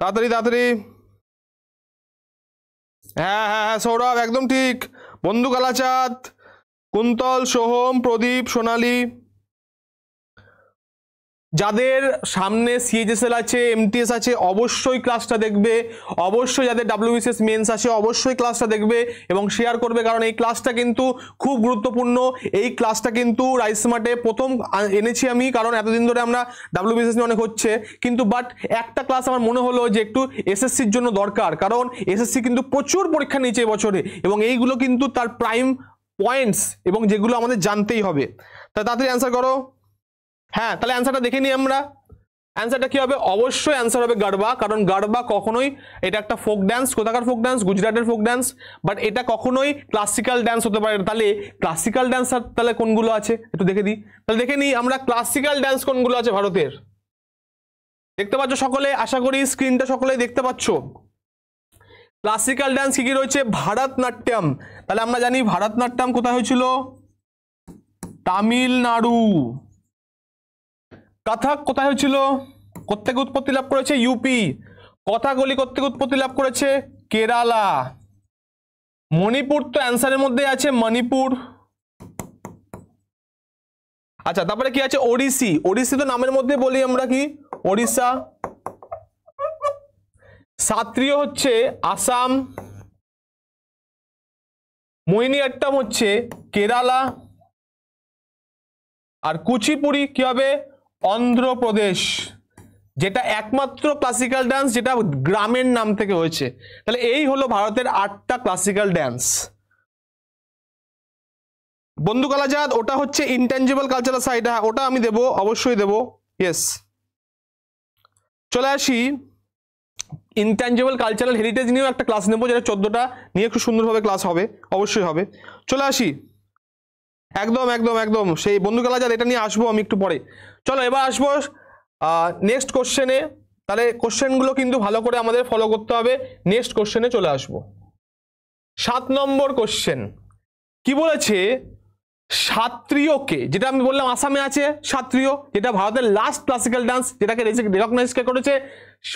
তাড়াতাড়ি তাড়াতাড়ি হ্যাঁ হ্যাঁ হ্যাঁ সৌরভ একদম ঠিক বন্ধু কালাচাঁদ কুন্তল সোহম প্রদীপ সোনালী যাদের সামনে সিএইচএসএল আছে এমটিএস আছে অবশ্যই ক্লাসটা দেখবে অবশ্যই যাদের ডাব্লিউবিসিএস মেন্স আছে অবশ্যই ক্লাসটা দেখবে এবং শেয়ার করবে কারণ এই ক্লাসটা কিন্তু খুব গুরুত্বপূর্ণ এই ক্লাসটা কিন্তু রাইসমার্টে প্রথম এনেছি আমি কারণ এতদিন ধরে আমরা ডাব্লিউবিসিএস নিয়ে অনেক হচ্ছে কিন্তু বাট একটা ক্লাস আমার মনে হলো যে একটু এসএসসির জন্য দরকার কারণ এসএসসি কিন্তু প্রচুর পরীক্ষা নিয়েছে বছরে এবং এইগুলো কিন্তু তার প্রাইম পয়েন্টস এবং যেগুলো আমাদের জানতেই হবে তা তাড়াতাড়ি অ্যান্সার করো হ্যাঁ তাহলে অ্যান্সারটা দেখে নিই আমরা অ্যান্সারটা কি হবে অবশ্যই অ্যান্সার হবে গারবা কারণ গারবা কখনোই এটা একটা ফোক ড্যান্স কোথাকার ফোক ড্যান্স গুজরাটের ফোক ড্যান্স বাট এটা কখনোই ক্লাসিক্যাল ড্যান্স হতে পারে তাহলে ক্লাসিক্যাল ড্যান্স তাহলে কোনগুলো আছে একটু দেখে দিই তাহলে দেখে নিই আমরা ক্লাসিক্যাল ড্যান্স কোনগুলো আছে ভারতের দেখতে পাচ্ছ সকলে আশা করি স্ক্রিনটা সকলে দেখতে পাচ্ছ ক্লাসিক্যাল ড্যান্স কী কী রয়েছে ভারতনাট্যম তাহলে আমরা জানি ভারতনাট্যম কোথায় হয়েছিল তামিলনাড়ু কথাক কোথায় হয়েছিল কোথেকে উৎপত্তি লাভ করেছে ইউপি কথাগলি কোথেকে উৎপত্তি লাভ করেছে কেরালা মণিপুর তো অ্যান্সারের মধ্যে আছে মণিপুর আচ্ছা তারপরে কি আছে ওড়িশি ওড়িশি তো নামের মধ্যে বলি আমরা কি ওড়িশা সাত্রীয় হচ্ছে আসাম মোহিনী আট্টাম হচ্ছে কেরালা আর কুচিপুরি কি হবে অন্ধ্রপ্রদেশ যেটা একমাত্র ক্লাসিক্যাল ড্যান্স যেটা গ্রামের নাম থেকে হয়েছে তাহলে এই হলো ভারতের আটটা ক্লাসিক্যাল ড্যান্স বন্ধু কালাজাত ওটা হচ্ছে ইনট্যাঞ্জেবল কালচারাল সাইড হ্যাঁ ওটা আমি দেব অবশ্যই দেব ইয়েস চলে আসি ইনট্যাঞ্জেবল কালচারাল হেরিটেজ নিয়েও একটা ক্লাস নেবো যেটা চোদ্দটা নিয়ে খুব সুন্দরভাবে ক্লাস হবে অবশ্যই হবে চলে আসি একদম একদম একদম সেই বন্ধু খেলা জাল এটা নিয়ে আসবো আমি একটু পরে চলো এবার আসবো নেক্সট কোশ্চেনে তাহলে কোশ্চেনগুলো কিন্তু ভালো করে আমাদের ফলো করতে হবে নেক্সট কোশ্চেনে চলে আসবো সাত নম্বর কোশ্চেন কি বলেছে সাত্রীয়কে যেটা আমি বললাম আসামে আছে সাত্রিয় যেটা ভারতের লাস্ট ক্লাসিক্যাল ডান্স যেটাকে রেকগনাইজ করেছে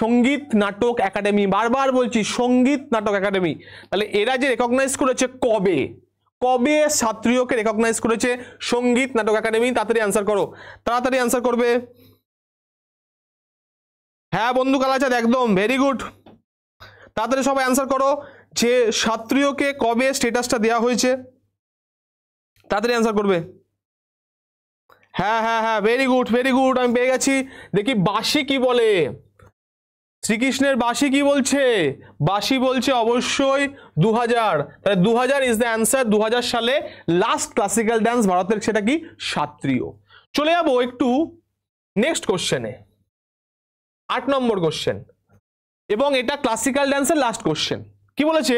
সঙ্গীত নাটক একাডেমি বারবার বলছি সঙ্গীত নাটক একাডেমি তাহলে এরা যে রেকগনাইজ করেছে কবে কবে ছাত্রীয়কে রেকগনাইজ করেছে সঙ্গীত নাটক একাডেমি তাড়াতাড়ি অ্যান্সার করো তাড়াতাড়ি অ্যান্সার করবে হ্যাঁ বন্ধু কালাচাঁদ একদম ভেরি গুড তাড়াতাড়ি সবাই অ্যান্সার করো যে ছাত্রীয়কে কবে স্টেটাসটা দেওয়া হয়েছে তাড়াতাড়ি অ্যান্সার করবে হ্যাঁ হ্যাঁ হ্যাঁ ভেরি গুড ভেরি গুড আমি পেয়ে গেছি দেখি বাসি কি বলে শ্রীকৃষ্ণের বাসি কি বলছে বাসি বলছে অবশ্যই দু হাজার তাহলে দু হাজার ইজ দ্য অ্যান্সার দু সালে লাস্ট ক্লাসিক্যাল ড্যান্স ভারতের সেটা কি সাত্রীয় চলে যাবো একটু নেক্সট কোশ্চেনে আট নম্বর কোশ্চেন এবং এটা ক্লাসিক্যাল ড্যান্সের লাস্ট কোশ্চেন কি বলেছে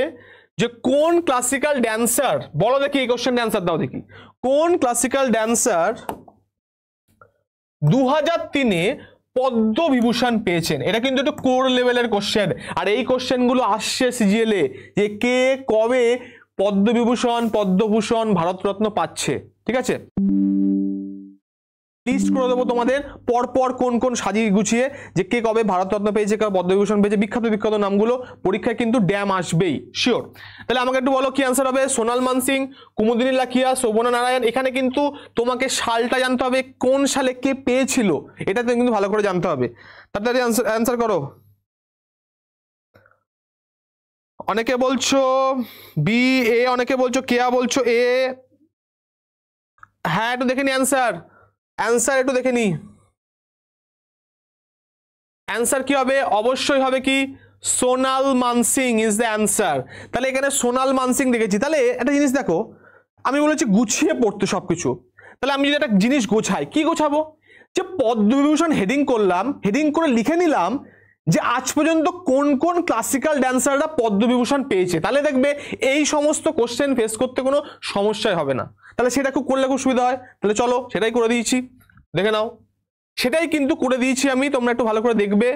যে কোন ক্লাসিক্যাল ড্যান্সার বলো দেখি এই কোশ্চেন অ্যান্সার দাও দেখি কোন ক্লাসিক্যাল ড্যান্সার দু হাজার তিনে পদ্মবিভূষণ পেয়েছেন এটা কিন্তু একটু কোর লেভেলের কোশ্চেন আর এই কোশ্চেনগুলো আসছে সিজিএলে যে কে কবে পদ্মবিভূষণ পদ্মভূষণ ভারতরত্ন পাচ্ছে ঠিক আছে লিস্ট করে দেবো তোমাদের পরপর কোন কোন সাজিয়ে গুছিয়ে যে কে কবে ভারতরত্ন পেয়েছে কে পদ্মভূষণ পেয়েছে বিখ্যাত বিখ্যাত নামগুলো পরীক্ষায় কিন্তু ড্যাম আসবেই শিওর তাহলে আমাকে একটু বলো কি আনসার হবে সোনাল মানসিং কুমুদিনী লাখিয়া শোভনা নারায়ণ এখানে কিন্তু তোমাকে সালটা জানতে হবে কোন সালে কে পেয়েছিল এটা তুমি কিন্তু ভালো করে জানতে হবে তাড়াতাড়ি আনসার অ্যান্সার করো অনেকে বলছো বি এ অনেকে বলছো কেয়া বলছো এ হ্যাঁ একটু দেখে নি অ্যান্সার অ্যান্সার একটু দেখে নিই অ্যান্সার কি হবে অবশ্যই হবে কি Sonal Mansingh is the answer তাহলে এখানে সোনাল মানসিং দেখেছি তাহলে একটা জিনিস দেখো আমি বলেছি গুছিয়ে পড়তে সব কিছু তাহলে আমি যদি একটা জিনিস গোছাই কি গোছাবো যে পদ্মবিভূষণ হেডিং করলাম হেডিং করে লিখে নিলাম যে আজ পর্যন্ত কোন কোন ক্লাসিক্যাল ড্যান্সাররা পদ্মবিভূষণ পেয়েছে তাহলে দেখবে এই সমস্ত কোশ্চেন ফেস করতে কোনো সমস্যাই হবে না তাহলে সেটা খুব করলে খুব সুবিধা হয় তাহলে চলো সেটাই করে দিয়েছি দেখে নাও সেটাই কিন্তু করে দিয়েছি আমি তোমরা একটু ভালো করে দেখবে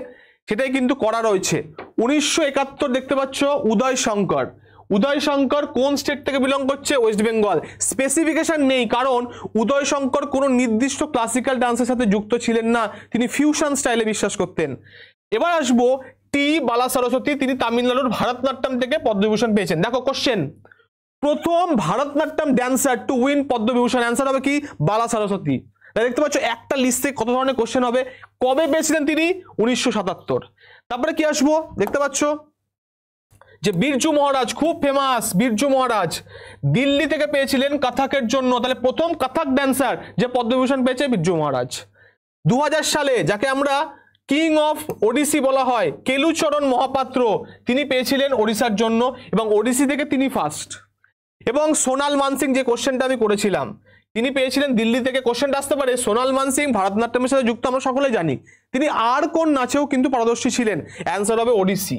সেটাই কিন্তু করা রয়েছে উনিশশো একাত্তর দেখতে পাচ্ছ উদয় শঙ্কর উদয় শঙ্কর কোন স্টেট থেকে বিলং করছে ওয়েস্ট বেঙ্গল স্পেসিফিকেশন নেই কারণ উদয় শঙ্কর কোনো নির্দিষ্ট ক্লাসিক্যাল ডান্সের সাথে যুক্ত ছিলেন না তিনি ফিউশন স্টাইলে বিশ্বাস করতেন এবার আসবো টি বালা সরস্বতী তিনি তামিলনাড়ুর ভারতনাট্যম থেকে পদ্মভূষণ পেয়েছেন দেখো কোশ্চেন প্রথম Bharatanatyam dancer to win Padma Bhushan answer হবে কি বালা সরস্বতী দেখতে পাচ্ছ একটা লিস্টে কত ধরনের কোশ্চেন হবে কবে পেয়েছিলেন তিনি উনিশশো তারপরে কি আসবো দেখতে পাচ্ছ যে বীরজু মহারাজ খুব ফেমাস বীরজু মহারাজ দিল্লি থেকে পেয়েছিলেন কথাকের জন্য তাহলে প্রথম কথাক ড্যান্সার যে পদ্মভূষণ পেয়েছে বীরজু মহারাজ দু সালে যাকে আমরা কিং অফ ওডিসি বলা হয় কেলুচরণ মহাপাত্র তিনি পেয়েছিলেন ওড়িশার জন্য এবং ওডিসি থেকে তিনি ফার্স্ট এবং সোনাল মানসিং যে কোশ্চেনটা আমি করেছিলাম তিনি পেয়েছিলেন দিল্লি থেকে কোশ্চেনটা আসতে পারে সোনাল মানসিং ভারতনাট্যমের সাথে যুক্ত আমরা সকলে জানি তিনি আর কোন নাচেও কিন্তু পারদর্শী ছিলেন অ্যান্সার হবে ওডিসি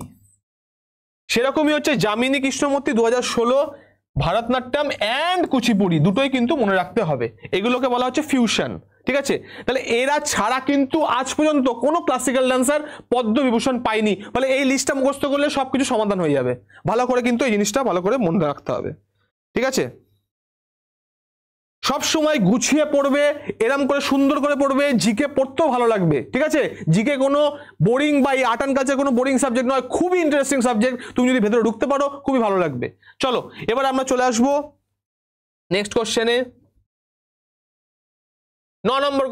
সেরকমই হচ্ছে জামিনী কৃষ্ণমূর্তি দু হাজার ষোলো ভারতনাট্যম অ্যান্ড কুচিপুড়ি দুটোই কিন্তু মনে রাখতে হবে এগুলোকে বলা হচ্ছে ফিউশন ঠিক আছে তাহলে এরা ছাড়া কিন্তু আজ পর্যন্ত কোনো ক্লাসিক্যাল ডান্সার পদ্মবিভূষণ পায়নি ফলে এই লিস্টটা মুখস্থ করলে সব কিছু সমাধান হয়ে যাবে ভালো করে কিন্তু এই জিনিসটা ভালো করে মনে রাখতে হবে ঠিক আছে সব সময় গুছিয়ে পড়বে এরম করে সুন্দর করে পড়বে জিকে পড়তেও ভালো লাগবে ঠিক আছে জিকে কোনো বোরিং বা এই আর্ট অ্যান্ড কালচার কোনো বোরিং সাবজেক্ট নয় খুবই ইন্টারেস্টিং সাবজেক্ট তুমি যদি ভেতরে ঢুকতে পারো খুবই ভালো লাগবে চলো এবার আমরা চলে আসবো নেক্সট কোশ্চেনে ন নম্বর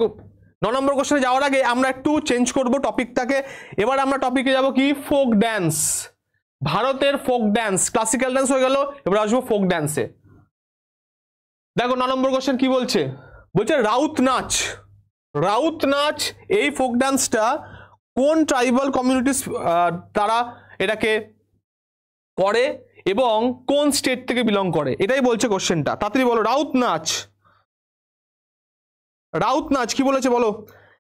ন নম্বর কোশ্চেনে যাওয়ার আগে আমরা একটু চেঞ্জ করব টপিকটাকে এবার আমরা টপিকে যাব কি ফোক ড্যান্স ভারতের ফোক ড্যান্স ক্লাসিক্যাল ড্যান্স হয়ে গেল এবার আসবো ফোক ড্যান্সে দেখো ন নম্বর কোশ্চেন কি বলছে বলছে রাউত নাচ রাউত নাচ এই ফোক ডান্সটা কোন ট্রাইবাল কমিউনিটিস তারা এটাকে করে এবং কোন স্টেট থেকে বিলং করে এটাই বলছে কোশ্চেনটা তাড়াতাড়ি বলো রাউত নাচ রাউত নাচ কি বলেছে বলো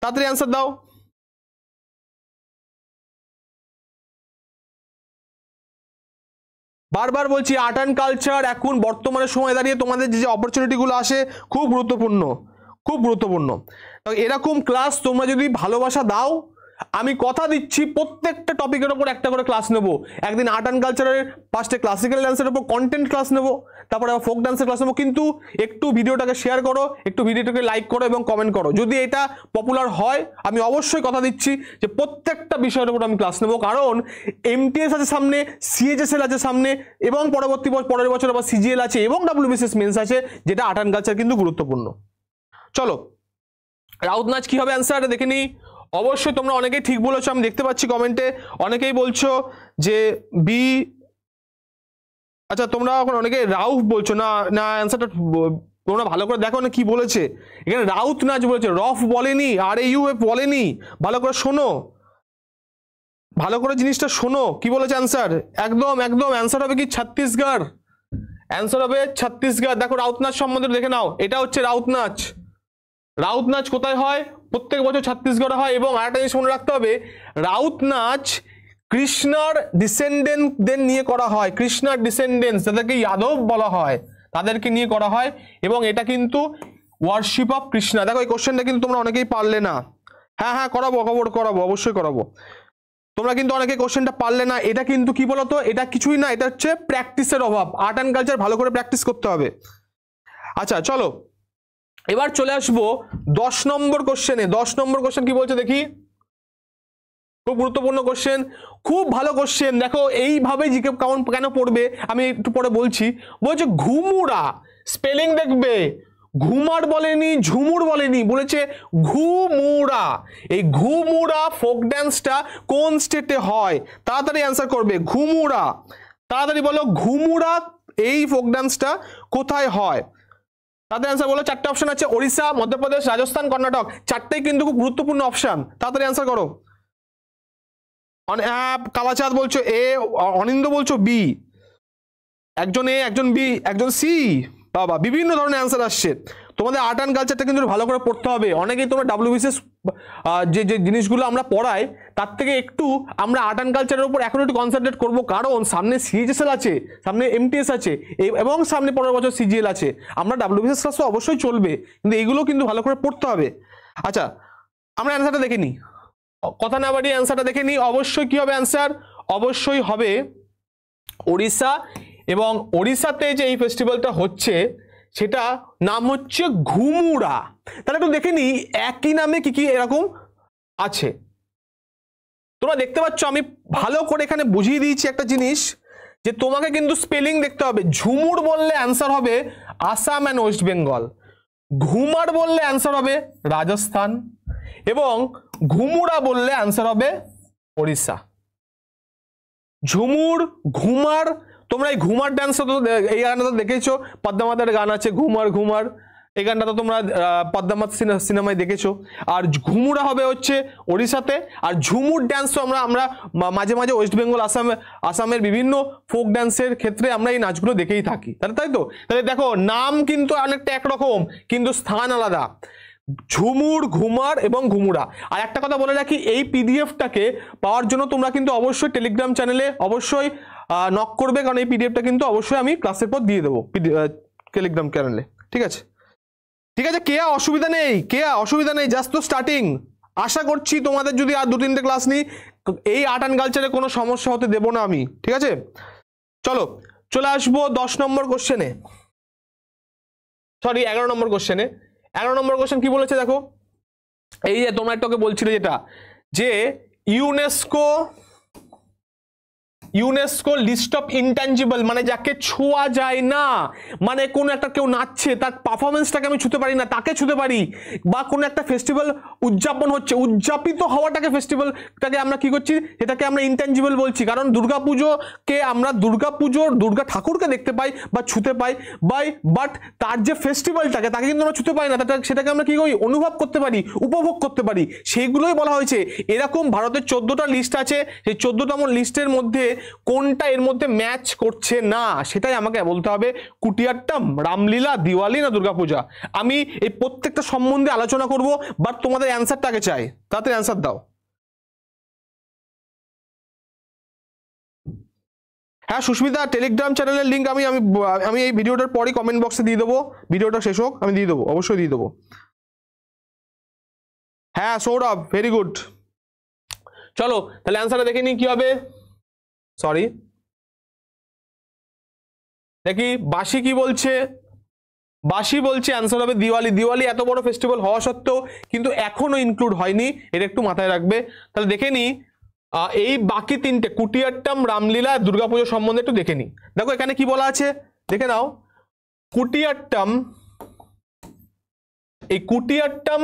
তাড়াতাড়ি অ্যান্সার দাও বারবার বলছি আর্ট অ্যান্ড কালচার এখন বর্তমানে সময় দাঁড়িয়ে তোমাদের যে যে অপরচুনিটিগুলো আসে খুব গুরুত্বপূর্ণ খুব গুরুত্বপূর্ণ এরকম ক্লাস তোমরা যদি ভালোবাসা দাও আমি কথা দিচ্ছি প্রত্যেকটা টপিকের ওপর একটা করে ক্লাস নেবো একদিন আর্ট অ্যান্ড কালচারের ফার্স্টে ক্লাসিক্যাল ডান্সের ওপর কন্টেন্ট ক্লাস নেবো তারপরে আবার ফোক ডান্সের ক্লাস নেবো কিন্তু একটু ভিডিওটাকে শেয়ার করো একটু ভিডিওটাকে লাইক করো এবং কমেন্ট করো যদি এটা পপুলার হয় আমি অবশ্যই কথা দিচ্ছি যে প্রত্যেকটা বিষয়ের ওপর আমি ক্লাস নেবো কারণ এমটিএস আছে সামনে সিএচএসএল আছে সামনে এবং পরবর্তী পরের বছর আবার সিজিএল আছে এবং ডাব্লিউবিসিএস মেন্স আছে যেটা আর্ট অ্যান্ড কালচার কিন্তু গুরুত্বপূর্ণ চলো রাউত নাচ কী হবে অ্যান্সার দেখে নিই অবশ্যই তোমরা অনেকেই ঠিক বলেছ আমি দেখতে পাচ্ছি কমেন্টে অনেকেই বলছো যে বি আচ্ছা তোমরা এখন অনেকে রাউফ বলছো না না অ্যান্সারটা তোমরা ভালো করে দেখো না কি বলেছে এখানে রাউত নাচ বলেছে রফ বলেনি আর এ ইউ এফ বলেনি ভালো করে শোনো ভালো করে জিনিসটা শোনো কি বলেছে অ্যান্সার একদম একদম অ্যান্সার হবে কি ছত্তিশগড় অ্যান্সার হবে ছত্তিশগড় দেখো রাউত নাচ সম্বন্ধে দেখে নাও এটা হচ্ছে রাউত নাচ রাউত নাচ কোথায় হয় প্রত্যেক বছর ছত্তিশগড়ে হয় এবং আরেকটা জিনিস মনে রাখতে হবে রাউত নাচ কৃষ্ণার ডিসেন্ডেন্টদের নিয়ে করা হয় কৃষ্ণার ডিসেন্ডেন্টস যাদেরকে যাদব বলা হয় তাদেরকে নিয়ে করা হয় এবং এটা কিন্তু ওয়ার্শিপ অফ কৃষ্ণা দেখো এই কোশ্চেনটা কিন্তু তোমরা অনেকেই পারলে না হ্যাঁ হ্যাঁ করাবো খবর করাবো অবশ্যই করাবো তোমরা কিন্তু অনেকে কোশ্চেনটা পারলে না এটা কিন্তু কি বলতো এটা কিছুই না এটা হচ্ছে প্র্যাকটিসের অভাব আর্ট অ্যান্ড কালচার ভালো করে প্র্যাকটিস করতে হবে আচ্ছা চলো এবার চলে আসবো দশ নম্বর কোশ্চেনে দশ নম্বর কোশ্চেন কি বলছে দেখি খুব গুরুত্বপূর্ণ কোশ্চেন খুব ভালো কোশ্চেন দেখো এইভাবে জিকে কেমন কেন পড়বে আমি একটু পরে বলছি বলছে ঘুমুরা স্পেলিং দেখবে ঘুমার বলেনি ঝুমুর বলেনি বলেছে ঘুমুরা এই ঘুমুরা ফোক ড্যান্সটা কোন স্টেটে হয় তাড়াতাড়ি অ্যান্সার করবে ঘুমুরা তাড়াতাড়ি বলো ঘুমুরা এই ফোক ড্যান্সটা কোথায় হয় তাদের অ্যান্সার বলো চারটে অপশন আছে ওড়িশা মধ্যপ্রদেশ রাজস্থান কর্ণাটক চারটেই কিন্তু খুব গুরুত্বপূর্ণ অপশন তাড়াতাড়ি অ্যান্সার করো কালাচাঁদ বলছো এ অনিন্দ বলছো বি একজন এ একজন বি একজন সি বাবা বিভিন্ন ধরনের অ্যান্সার আসছে তোমাদের আর্ট অ্যান্ড কালচারটা কিন্তু ভালো করে পড়তে হবে অনেকেই তোমরা ডাব্লিউবিসিএস যে যে জিনিসগুলো আমরা পড়াই তার থেকে একটু আমরা আর্ট অ্যান্ড কালচারের উপর এখন একটু কনসেন্ট্রেট করবো কারণ সামনে সিএইচএসএল আছে সামনে এমটিএস আছে এবং সামনে পরের বছর সিজিএল আছে আমরা ডাব্লিউবিএস ক্লাস তো অবশ্যই চলবে কিন্তু এগুলো কিন্তু ভালো করে পড়তে হবে আচ্ছা আমরা অ্যান্সারটা দেখে নিই কথা না বাড়িয়ে অ্যান্সারটা দেখে নিই অবশ্যই কী হবে অ্যান্সার অবশ্যই হবে ওড়িশা এবং ওড়িশাতে যে এই ফেস্টিভ্যালটা হচ্ছে সেটা নাম হচ্ছে ঘুমুরা তাহলে একটু দেখে নিই একই নামে কি কি এরকম আছে তোমরা দেখতে পাচ্ছ আমি ভালো করে এখানে বুঝিয়ে দিয়েছি একটা জিনিস যে তোমাকে কিন্তু স্পেলিং দেখতে হবে ঝুমুর বললে অ্যান্সার হবে আসাম অ্যান্ড ওয়েস্ট বেঙ্গল ঘুমার বললে অ্যান্সার হবে রাজস্থান এবং ঘুমুরা বললে অ্যান্সার হবে ওড়িশা ঝুমুর ঘুমার তোমরা এই ঘুমার ডান্স তো এই গানটা তো দেখেছো পদ্মামাতার গান আছে ঘুমার ঘুমার এই গানটা তো তোমরা পদ্মামাত সিনেমায় দেখেছো আর ঘুমুরা হবে হচ্ছে ওড়িশাতে আর ঝুমুর ড্যান্স আমরা আমরা মাঝে মাঝে ওয়েস্ট বেঙ্গল আসাম আসামের বিভিন্ন ফোক ড্যান্সের ক্ষেত্রে আমরা এই নাচগুলো দেখেই থাকি তাহলে তাই তো তাহলে দেখো নাম কিন্তু অনেকটা একরকম কিন্তু স্থান আলাদা ঝুমুর ঘুমার এবং ঘুমুরা আর একটা কথা বলে রাখি এই পিডিএফটাকে পাওয়ার জন্য তোমরা কিন্তু অবশ্যই টেলিগ্রাম চ্যানেলে অবশ্যই নক করবে কারণ এই পিডিএফটা কিন্তু অবশ্যই আমি ক্লাসের পর দিয়ে দেবো টেলিগ্রাম চ্যানেলে ঠিক আছে ঠিক আছে কে অসুবিধা নেই কে অসুবিধা নেই জাস্ট তো স্টার্টিং আশা করছি তোমাদের যদি আর দু তিনটে ক্লাস নিই এই আর্ট অ্যান্ড কালচারে কোনো সমস্যা হতে দেব না আমি ঠিক আছে চলো চলে আসবো দশ নম্বর কোশ্চেনে সরি এগারো নম্বর কোশ্চেনে এগারো নম্বর কোশ্চেন কি বলেছে দেখো এই যে তোমরা একটুকে বলছিল যেটা যে UNESCO UNESCO list of intangible মানে যাকে ছোঁয়া যায় না মানে কোনো একটা কেউ নাচছে তার পারফরমেন্সটাকে আমি ছুঁতে পারি না তাকে ছুঁতে পারি বা কোনো একটা ফেস্টিভ্যাল উদযাপন হচ্ছে উদযাপিত হওয়াটাকে ফেস্টিভ্যালটাকে আমরা কি করছি সেটাকে আমরা ইনট্যাঞ্জিবল বলছি কারণ দুর্গা পুজোকে আমরা দুর্গা পুজোর দুর্গা ঠাকুরকে দেখতে পাই বা ছুঁতে পাই বাই বাট তার যে ফেস্টিভ্যালটাকে তাকে কিন্তু আমরা ছুঁতে পাই না সেটাকে আমরা কি করি অনুভব করতে পারি উপভোগ করতে পারি সেইগুলোই বলা হয়েছে এরকম ভারতের চোদ্দোটা লিস্ট আছে সেই আমার লিস্টের মধ্যে কোনটা এর মধ্যে ম্যাচ করছে না সেটাই আমাকে বলতে হবে কুটিয়ারটা রামলীলা দিওয়ালি না দুর্গাপূজা আমি এই প্রত্যেকটা সম্বন্ধে আলোচনা করব বাট তোমাদের অ্যান্সারটাকে চাই তাড়াতাড়ি অ্যান্সার দাও হ্যাঁ সুস্মিতা টেলিগ্রাম চ্যানেলের লিঙ্ক আমি আমি আমি এই ভিডিওটার পরই কমেন্ট বক্সে দিয়ে দেবো ভিডিওটা শেষ হোক আমি দিয়ে দেবো অবশ্যই দিয়ে দেবো হ্যাঁ সৌরভ ভেরি গুড চলো তাহলে অ্যান্সারটা দেখে নিই কী হবে সরি দেখি বাসি কি বলছে বাসি বলছে অ্যান্সার হবে দিওয়ালি দিওয়ালি এত বড় ফেস্টিভ্যাল হওয়া সত্ত্বেও কিন্তু এখনও ইনক্লুড হয়নি এটা একটু মাথায় রাখবে তাহলে দেখে নি এই বাকি তিনটে কুটিয়াট্টাম রামলীলা দুর্গাপুজো সম্বন্ধে একটু দেখে নি দেখো এখানে কি বলা আছে দেখে নাও কুটিয়াট্টাম এই কুটিয়াট্টাম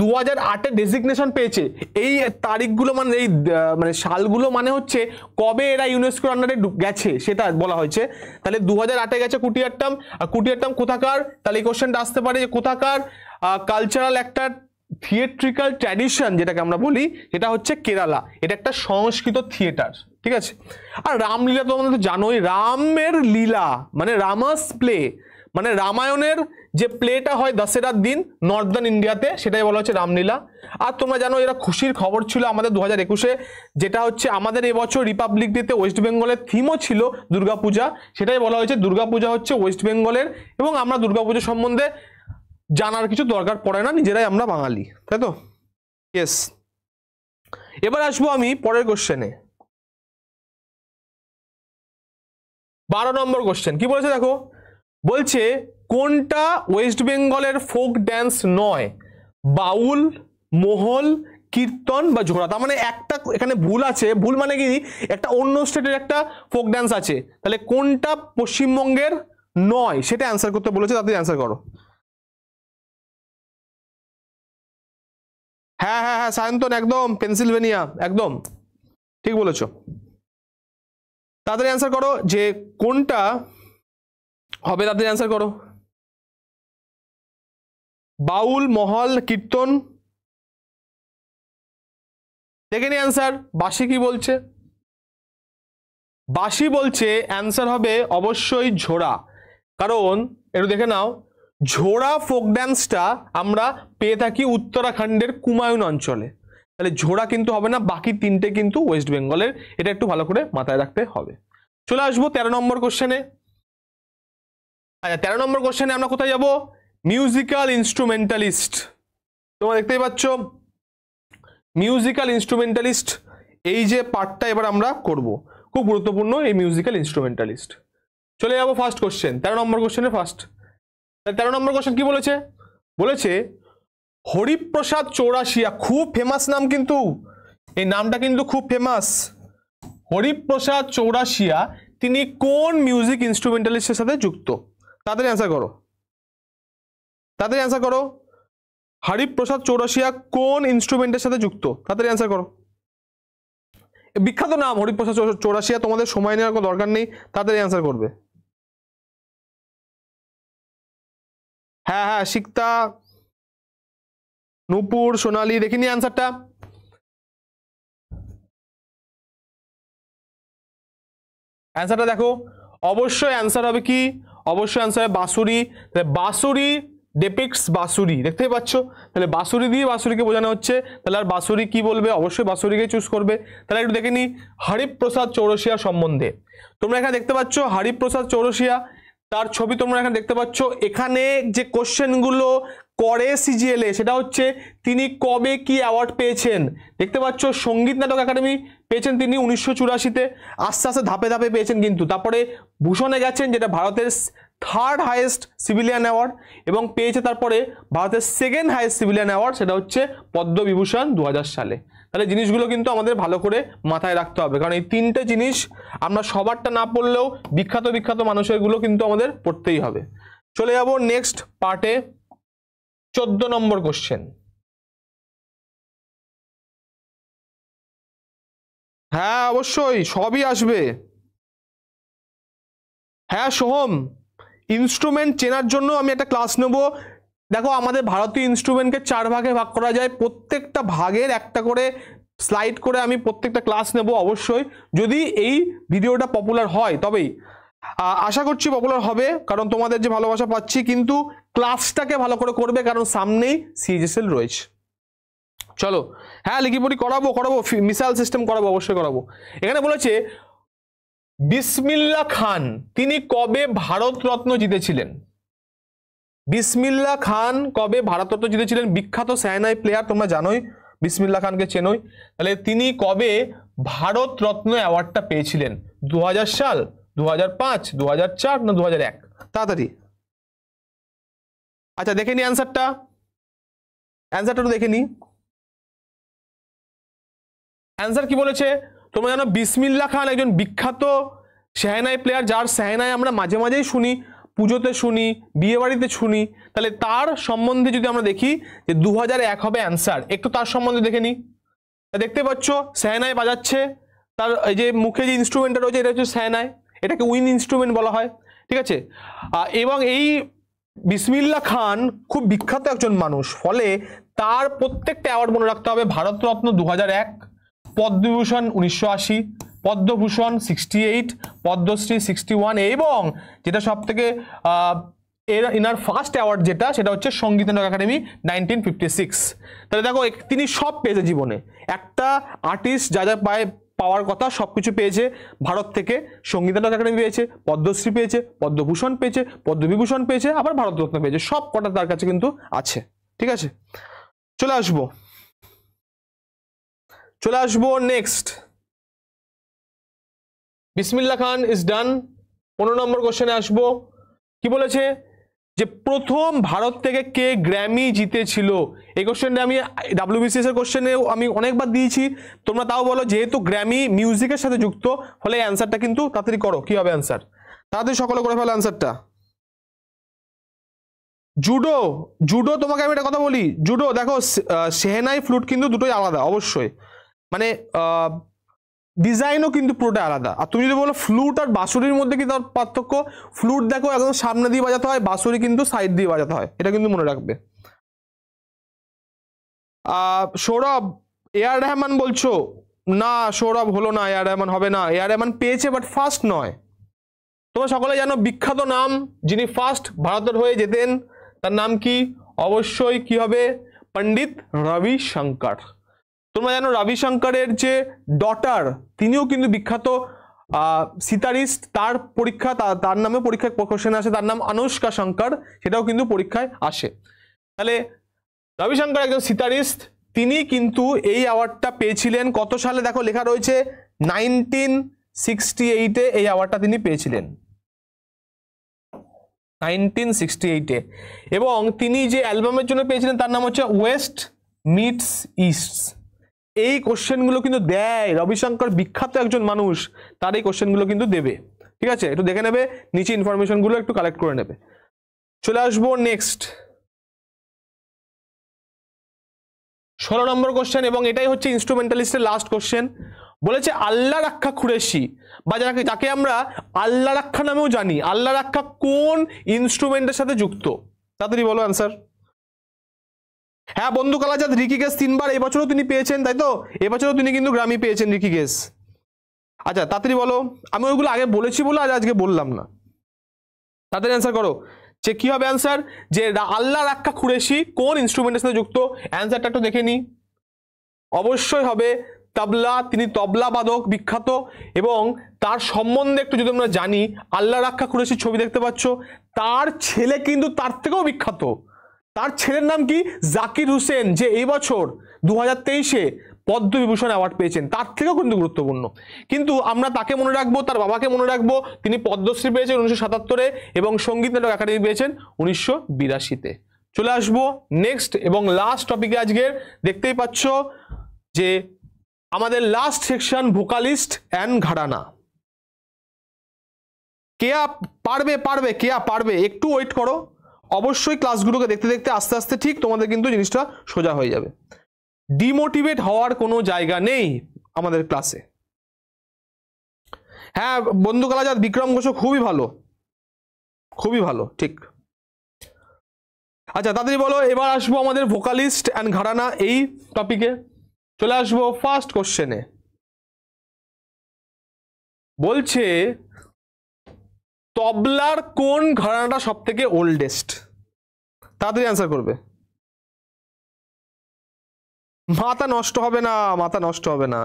দু হাজার আটে ডেসিগনেশন পেয়েছে এই তারিখগুলো মানে এই মানে সালগুলো মানে হচ্ছে কবে এরা ইউনেস্কোর আন্ডারে গেছে সেটা বলা হয়েছে তাহলে দু হাজার আটে গেছে কুটিয়ারটাম আর কুটিয়ারটাম কোথাকার তাহলে এই কোশ্চেনটা আসতে পারে যে কোথাকার কালচারাল একটা থিয়েট্রিক্যাল ট্র্যাডিশন যেটাকে আমরা বলি এটা হচ্ছে কেরালা এটা একটা সংস্কৃত থিয়েটার ঠিক আছে আর রামলীলা তো আমাদের তো জানোই রামের লীলা মানে রামাস প্লে মানে রামায়ণের যে প্লেটা হয় দশেরার দিন নর্দার্ন ইন্ডিয়াতে সেটাই বলা হচ্ছে রামলীলা আর তোমরা জানো এরা খুশির খবর ছিল আমাদের দু হাজার একুশে যেটা হচ্ছে আমাদের এবছর রিপাবলিক ডেতে ওয়েস্ট বেঙ্গলের থিমও ছিল দুর্গাপূজা সেটাই বলা হয়েছে দুর্গাপূজা হচ্ছে ওয়েস্ট বেঙ্গলের এবং আমরা দুর্গাপূজা সম্বন্ধে জানার কিছু দরকার পড়ে না নিজেরাই আমরা বাঙালি তাই তো ইয়েস এবার আসবো আমি পরের কোশ্চেনে বারো নম্বর কোশ্চেন কি বলেছে দেখো বলছে কোনটা ওয়েস্ট বেঙ্গলের ফোক ড্যান্স নয় বাউল মোহল কীর্তন বা ঝোড়া তার মানে একটা এখানে ভুল আছে ভুল মানে কি একটা অন্য স্টেটের একটা ফোক ড্যান্স আছে তাহলে কোনটা পশ্চিমবঙ্গের নয় সেটা অ্যান্সার করতে বলেছে তাদের অ্যান্সার করো হ্যাঁ হ্যাঁ হ্যাঁ সায়ন্তন একদম পেনসিলভেনিয়া একদম ঠিক বলেছ তাদের অ্যান্সার করো যে কোনটা হবে তাদের অ্যান্সার করো বাউল মহল কীর্তন দেখে নি অ্যান্সার বাসি কি বলছে বাসি বলছে অ্যান্সার হবে অবশ্যই ঝোড়া কারণ একটু দেখে নাও ঝোড়া ফোক ড্যান্সটা আমরা পেয়ে থাকি উত্তরাখণ্ডের কুমায়ুন অঞ্চলে তাহলে ঝোড়া কিন্তু হবে না বাকি তিনটে কিন্তু ওয়েস্ট বেঙ্গলের এটা একটু ভালো করে মাথায় রাখতে হবে চলে আসবো তেরো নম্বর কোশ্চেনে আচ্ছা তেরো নম্বর কোশ্চেনে আমরা কোথায় যাব মিউজিক্যাল ইনস্ট্রুমেন্টালিস্ট তোমরা দেখতেই পাচ্ছ মিউজিক্যাল ইনস্ট্রুমেন্টালিস্ট এই যে পার্টটা এবার আমরা করব খুব গুরুত্বপূর্ণ এই মিউজিক্যাল ইনস্ট্রুমেন্টালিস্ট চলে যাবো ফার্স্ট কোশ্চেন তেরো নম্বর কোশ্চেনে ফার্স্ট তেরো নম্বর কোশ্চেন কি বলেছে বলেছে হরিপ্রসাদ চৌরাশিয়া খুব ফেমাস নাম কিন্তু এই নামটা কিন্তু খুব ফেমাস হরিপ্রসাদ চৌরাশিয়া তিনি কোন মিউজিক ইনস্ট্রুমেন্টালিস্টের সাথে যুক্ত তাড়াতাড়ি অ্যান্সার করো তাড়াতাড়ি অ্যান্সার করো হরিপ্রসাদ চৌরসিয়া কোন ইনস্ট্রুমেন্টের সাথে যুক্ত তাড়াতাড়ি অ্যান্সার করো বিখ্যাত নাম হরিপ্রসাদ চৌরাশিয়া তোমাদের সময় নেওয়ার কোনো দরকার নেই তাড়াতাড়ি অ্যান্সার করবে হ্যাঁ হ্যাঁ সিক্তা নূপুর সোনালি দেখিনি অ্যান্সারটা অ্যান্সারটা দেখো অবশ্যই অ্যান্সার হবে কি অবশ্যই আনসার বাঁশুরি তাহলে বাঁশুরি ডেপিক্স বাঁশুরি দেখতেই পাচ্ছ তাহলে বাঁশুরি দিয়ে বাঁশুরিকে বোঝানো হচ্ছে তাহলে আর বাঁশুরি কী বলবে অবশ্যই বাঁশুরিকে চুজ করবে তাহলে একটু দেখে নিই হরিপ্রসাদ চৌরসিয়া সম্বন্ধে তোমরা এখানে দেখতে পাচ্ছ হরিপ্রসাদ চৌরসিয়া তার ছবি তোমরা এখানে দেখতে পাচ্ছ এখানে যে কোশ্চেনগুলো করে সিজিএলে সেটা হচ্ছে তিনি কবে কি অ্যাওয়ার্ড পেয়েছেন দেখতে পাচ্ছ সঙ্গীত নাটক একাডেমি পেয়েছেন তিনি উনিশশো চুরাশিতে আস্তে আস্তে ধাপে ধাপে পেয়েছেন কিন্তু তারপরে ভূষণে গেছেন যেটা ভারতের থার্ড হাইয়েস্ট সিভিলিয়ান অ্যাওয়ার্ড এবং পেয়েছে তারপরে ভারতের সেকেন্ড হাইয়েস্ট সিভিলিয়ান অ্যাওয়ার্ড সেটা হচ্ছে পদ্মবিভূষণ দু সালে তাহলে জিনিসগুলো কিন্তু আমাদের ভালো করে মাথায় রাখতে হবে কারণ এই তিনটে জিনিস আমরা সবারটা না পড়লেও বিখ্যাত বিখ্যাত মানুষেরগুলো কিন্তু আমাদের পড়তেই হবে চলে যাব নেক্সট পার্টে চোদ্দ নম্বর কোশ্চেন হ্যাঁ অবশ্যই সবই আসবে হ্যাঁ সোহম ইনস্ট্রুমেন্ট চেনার জন্য আমি একটা ক্লাস নেব দেখো আমাদের ভারতীয় ইনস্ট্রুমেন্টকে চার ভাগে ভাগ করা যায় প্রত্যেকটা ভাগের একটা করে স্লাইড করে আমি প্রত্যেকটা ক্লাস নেব অবশ্যই যদি এই ভিডিওটা পপুলার হয় তবেই আশা করছি পপুলার হবে কারণ তোমাদের যে ভালোবাসা পাচ্ছি কিন্তু ক্লাসটাকে ভালো করে করবে কারণ সামনেই সিএইচএসএল রয়েছে চলো হ্যাঁ লিখি পড়ি করাবো করাবো মিসাইল সিস্টেম করাবো অবশ্যই করাবো এখানে বলেছে বিসমিল্লা খান তিনি কবে ভারতরত্ন জিতেছিলেন বিসমিল্লা খান কবে ভারতরত্ন জিতেছিলেন বিখ্যাত সায়নাই প্লেয়ার তোমরা জানোই বিসমিল্লা খানকে চেনোই তাহলে তিনি কবে ভারতরত্ন অ্যাওয়ার্ডটা পেয়েছিলেন দু সাল দু হাজার পাঁচ দু হাজার চার না দু হাজার এক তাড়াতাড়ি আচ্ছা দেখে নি অ্যান্সারটা অ্যান্সারটা তো দেখে নি অ্যান্সার কি বলেছে তোমরা জানো বিসমিল্লা খান একজন বিখ্যাত সেহেনাই প্লেয়ার যার শেহেনায় আমরা মাঝে মাঝেই শুনি পুজোতে শুনি বিয়েবাড়িতে শুনি তাহলে তার সম্বন্ধে যদি আমরা দেখি যে দু এক হবে অ্যান্সার একটু তার সম্বন্ধে দেখে নিই দেখতে পাচ্ছ শেহেনাই বাজাচ্ছে তার এই যে মুখে যে ইনস্ট্রুমেন্টটা রয়েছে এটা হচ্ছে শেহেনাই এটাকে উইন ইনস্ট্রুমেন্ট বলা হয় ঠিক আছে এবং এই বিসমিল্লা খান খুব বিখ্যাত একজন মানুষ ফলে তার প্রত্যেকটা অ্যাওয়ার্ড মনে রাখতে হবে ভারতরত্ন দু এক পদ্মভূষণ উনিশশো আশি Padma Bhushan sixty eight Padma Shri sixty one এবং যেটা থেকে এর ইনার ফার্স্ট অ্যাওয়ার্ড যেটা সেটা হচ্ছে সঙ্গীত নাটক একাডেমি নাইনটিন ফিফটি সিক্স তাহলে দেখো তিনি সব পেয়েছে জীবনে একটা আর্টিস্ট যা যা পায় পাওয়ার কথা সব কিছু পেয়েছে ভারত থেকে সঙ্গীত নাটক একাডেমি পেয়েছে পদ্মশ্রী পেয়েছে পদ্মভূষণ পেয়েছে পদ্মবিভূষণ পেয়েছে আবার ভারতরত্ন পেয়েছে সব কটা তার কাছে কিন্তু আছে ঠিক আছে চলে আসবো চলে আসবো নেক্সট বিসমিল্লা খান ইজ ডান পনেরো নম্বর কোশ্চেনে আসবো কি বলেছে যে প্রথম ভারত থেকে কে গ্র্যামি জিতেছিল এই কোশ্চেনটা আমি ডাব্লিউবিসিএস এর কোশ্চেনেও আমি অনেকবার দিয়েছি তোমরা তাও বলো যেহেতু গ্র্যামি মিউজিকের সাথে যুক্ত ফলে অ্যান্সারটা কিন্তু তাড়াতাড়ি করো কি হবে অ্যান্সার তাড়াতাড়ি সকলে করে ফেলো অ্যান্সারটা জুডো জুডো তোমাকে আমি একটা কথা বলি জুডো দেখো সেহেনাই ফ্লুট কিন্তু দুটোই আলাদা অবশ্যই মানে ডিজাইনও কিন্তু পুরোটা আলাদা আর তুমি যদি বলো ফ্লুট আর বাঁশুরির মধ্যে কি তার পার্থক্য ফ্লুট দেখো একদম সামনে দিয়ে বাজাতে হয় বাঁশুরি কিন্তু সাইড দিয়ে বাজাতে হয় এটা কিন্তু মনে রাখবে সৌরভ এ আর রহমান বলছো না সৌরভ হলো না এ আর রহমান হবে না এ আর রহমান পেয়েছে বাট ফার্স্ট নয় তোমরা সকলে জানো বিখ্যাত নাম যিনি ফার্স্ট ভারতের হয়ে যেতেন তার নাম কি অবশ্যই কি হবে পণ্ডিত রবি শঙ্কর তোমরা জানো রবি শঙ্করের যে ডটার তিনিও কিন্তু বিখ্যাত সিতারিস্ট তার পরীক্ষা তার নামে পরীক্ষায় কোশ্চেন আসে তার নাম অনুষ্কা শঙ্কর সেটাও কিন্তু পরীক্ষায় আসে তাহলে রবিশঙ্কর একজন সিতারিস্ট তিনি কিন্তু এই অ্যাওয়ার্ডটা পেয়েছিলেন কত সালে দেখো লেখা রয়েছে নাইনটিন সিক্সটি এইটে এই অ্যাওয়ার্ডটা তিনি পেয়েছিলেন নাইনটিন সিক্সটি এইটে এবং তিনি যে অ্যালবামের জন্য পেয়েছিলেন তার নাম হচ্ছে ওয়েস্ট মিটস ইস্টস এই কোশ্চেনগুলো কিন্তু দেয় রবিশঙ্কর বিখ্যাত একজন মানুষ তার এই কোশ্চেনগুলো কিন্তু দেবে ঠিক আছে একটু দেখে নেবে নিচে ইনফরমেশনগুলো একটু কালেক্ট করে নেবে চলে আসবো নেক্সট ষোলো নম্বর কোশ্চেন এবং এটাই হচ্ছে ইনস্ট্রুমেন্টালিস্টের লাস্ট কোশ্চেন বলেছে আল্লাহ রাক্ষা খুরেশি বা যারা যাকে আমরা আল্লাহ রাক্ষা নামেও জানি আল্লাহ রাক্ষা কোন ইনস্ট্রুমেন্টের সাথে যুক্ত তাড়াতাড়ি বলো অ্যান্সার হ্যাঁ বন্ধু কালাচাঁদ রিকি গেস তিনবার এবছরও তিনি পেয়েছেন তাই তো এবছরও তিনি কিন্তু গ্রামি পেয়েছেন রিকি গেস আচ্ছা তাড়াতাড়ি বলো আমি ওইগুলো আগে বলেছি বলে আজ আজকে বললাম না তাড়াতাড়ি অ্যান্সার করো যে কী হবে অ্যান্সার যে আল্লাহ রাক্ষা খুরেশি কোন ইনস্ট্রুমেন্টের সাথে যুক্ত অ্যান্সারটা একটু দেখে নিই অবশ্যই হবে তবলা তিনি তবলা বাদক বিখ্যাত এবং তার সম্বন্ধে একটু যদি আমরা জানি আল্লাহ রাক্ষা খুরেশির ছবি দেখতে পাচ্ছ তার ছেলে কিন্তু তার থেকেও বিখ্যাত তার ছেলের নাম কি জাকির হোসেন যে এই বছর দু হাজার তেইশে পদ্মবিভূষণ অ্যাওয়ার্ড পেয়েছেন তার থেকেও কিন্তু গুরুত্বপূর্ণ কিন্তু আমরা তাকে মনে রাখবো তার বাবাকে মনে রাখবো তিনি পদ্মশ্রী পেয়েছেন উনিশশো সাতাত্তরে এবং সঙ্গীত নাটক একাডেমি পেয়েছেন উনিশশো বিরাশিতে চলে আসবো নেক্সট এবং লাস্ট টপিকে আজকের দেখতেই পাচ্ছ যে আমাদের লাস্ট সেকশন ভোকালিস্ট অ্যান্ড ঘাড়ানা কেয়া পারবে পারবে কেয়া পারবে একটু ওয়েট করো অবশ্যই ক্লাসগুলোকে দেখতে দেখতে আস্তে আস্তে ঠিক তোমাদের কিন্তু জিনিসটা সোজা হয়ে যাবে ডিমোটিভেট হওয়ার কোনো জায়গা নেই আমাদের ক্লাসে হ্যাঁ বন্ধু কালাজাত বিক্রম ঘোষ খুবই ভালো খুবই ভালো ঠিক আচ্ছা তাড়াতাড়ি বলো এবার আসবো আমাদের ভোকালিস্ট অ্যান্ড ঘাড়ানা এই টপিকে চলে আসবো ফার্স্ট কোশ্চেনে বলছে তবলার কোন ঘরানাটা সব থেকে ওল্ডেস্ট তাড়াতাড়ি অ্যান্সার করবে মাথা নষ্ট হবে না মাথা নষ্ট হবে না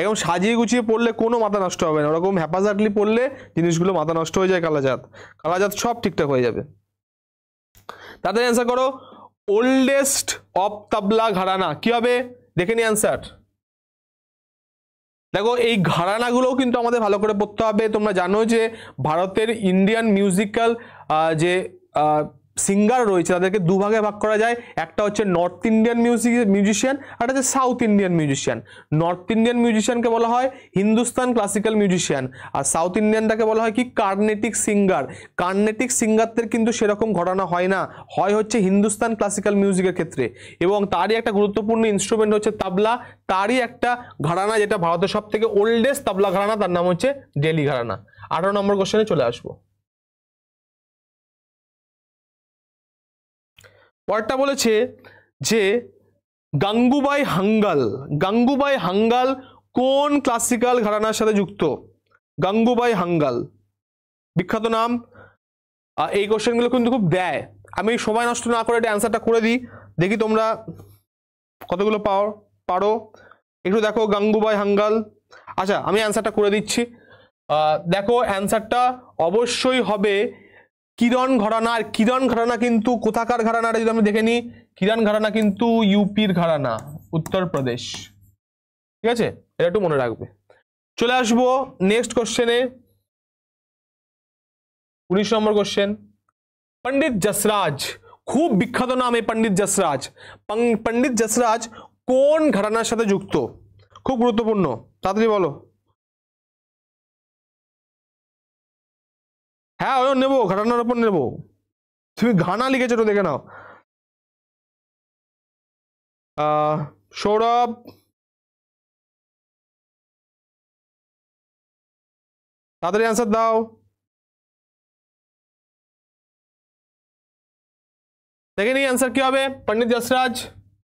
একদম সাজিয়ে গুছিয়ে পড়লে কোনো মাথা নষ্ট হবে না ওরকম হ্যাপাজাটলি পড়লে জিনিসগুলো মাথা নষ্ট হয়ে যায় কালাজাত কালাজাত সব ঠিকঠাক হয়ে যাবে তাড়াতাড়ি অ্যান্সার করো ওল্ডেস্ট অফ তাবলা ঘরানা কি হবে দেখে নি অ্যান্সার দেখো এই ঘরানাগুলোও কিন্তু আমাদের ভালো করে পড়তে হবে তোমরা জানো যে ভারতের ইন্ডিয়ান মিউজিক্যাল যে সিঙ্গার রয়েছে তাদেরকে দুভাগে ভাগ করা যায় একটা হচ্ছে নর্থ ইন্ডিয়ান মিউজিক মিউজিশিয়ান আর হচ্ছে South Indian musician North Indian মিউজিশিয়ানকে বলা হয় হিন্দুস্তান ক্লাসিক্যাল মিউজিশিয়ান আর সাউথ ইন্ডিয়ানটাকে বলা হয় কি কার্নেটিক সিঙ্গার কার্নেটিক সিঙ্গারদের কিন্তু সেরকম ঘটনা হয় না হয় হচ্ছে হিন্দুস্তান ক্লাসিক্যাল মিউজিকের ক্ষেত্রে এবং তারই একটা গুরুত্বপূর্ণ ইনস্ট্রুমেন্ট হচ্ছে তাবলা তারই একটা ঘরানা যেটা ভারতের সব থেকে ওল্ডেস্ট তাবলা ঘরানা তার নাম হচ্ছে ডেলি ঘরানা আঠারো নম্বর কোশ্চেনে চলে আসবো পরটা বলেছে যে গাঙ্গুবাই হাঙ্গাল গাঙ্গুবাই হাঙ্গাল কোন ক্লাসিক্যাল ঘরানার সাথে যুক্ত গাঙ্গুবাই হাঙ্গাল বিখ্যাত নাম এই কোশ্চেনগুলো কিন্তু খুব দেয় আমি সময় নষ্ট না করে এটা অ্যান্সারটা করে দিই দেখি তোমরা কতগুলো পাও পারো একটু দেখো গাঙ্গুবাই হাঙ্গাল আচ্ছা আমি অ্যান্সারটা করে দিচ্ছি দেখো অ্যান্সারটা অবশ্যই হবে কিরণ ঘরানা আর কিরণ ঘরানা কিন্তু কোথাকার ঘরানাটা যদি আমি দেখে নিই কিরণ ঘরানা কিন্তু ইউপির ঘরানা উত্তরপ্রদেশ ঠিক আছে এটা একটু মনে রাখবে চলে আসবো নেক্সট কোশ্চেনে উনিশ নম্বর কোশ্চেন পণ্ডিত যশরাজ খুব বিখ্যাত নাম এই পণ্ডিত যশরাজ পণ্ডিত যশরাজ কোন ঘরানার সাথে যুক্ত খুব গুরুত্বপূর্ণ তাড়াতাড়ি বলো হ্যাঁ ওই নেবো ঘটনার ওপর নেবো তুমি ঘানা লিখেছো তো দেখে নাও সৌরভ তাড়াতাড়ি অ্যান্সার দাও দেখে নিই অ্যান্সার কী হবে পণ্ডিত যশরাজ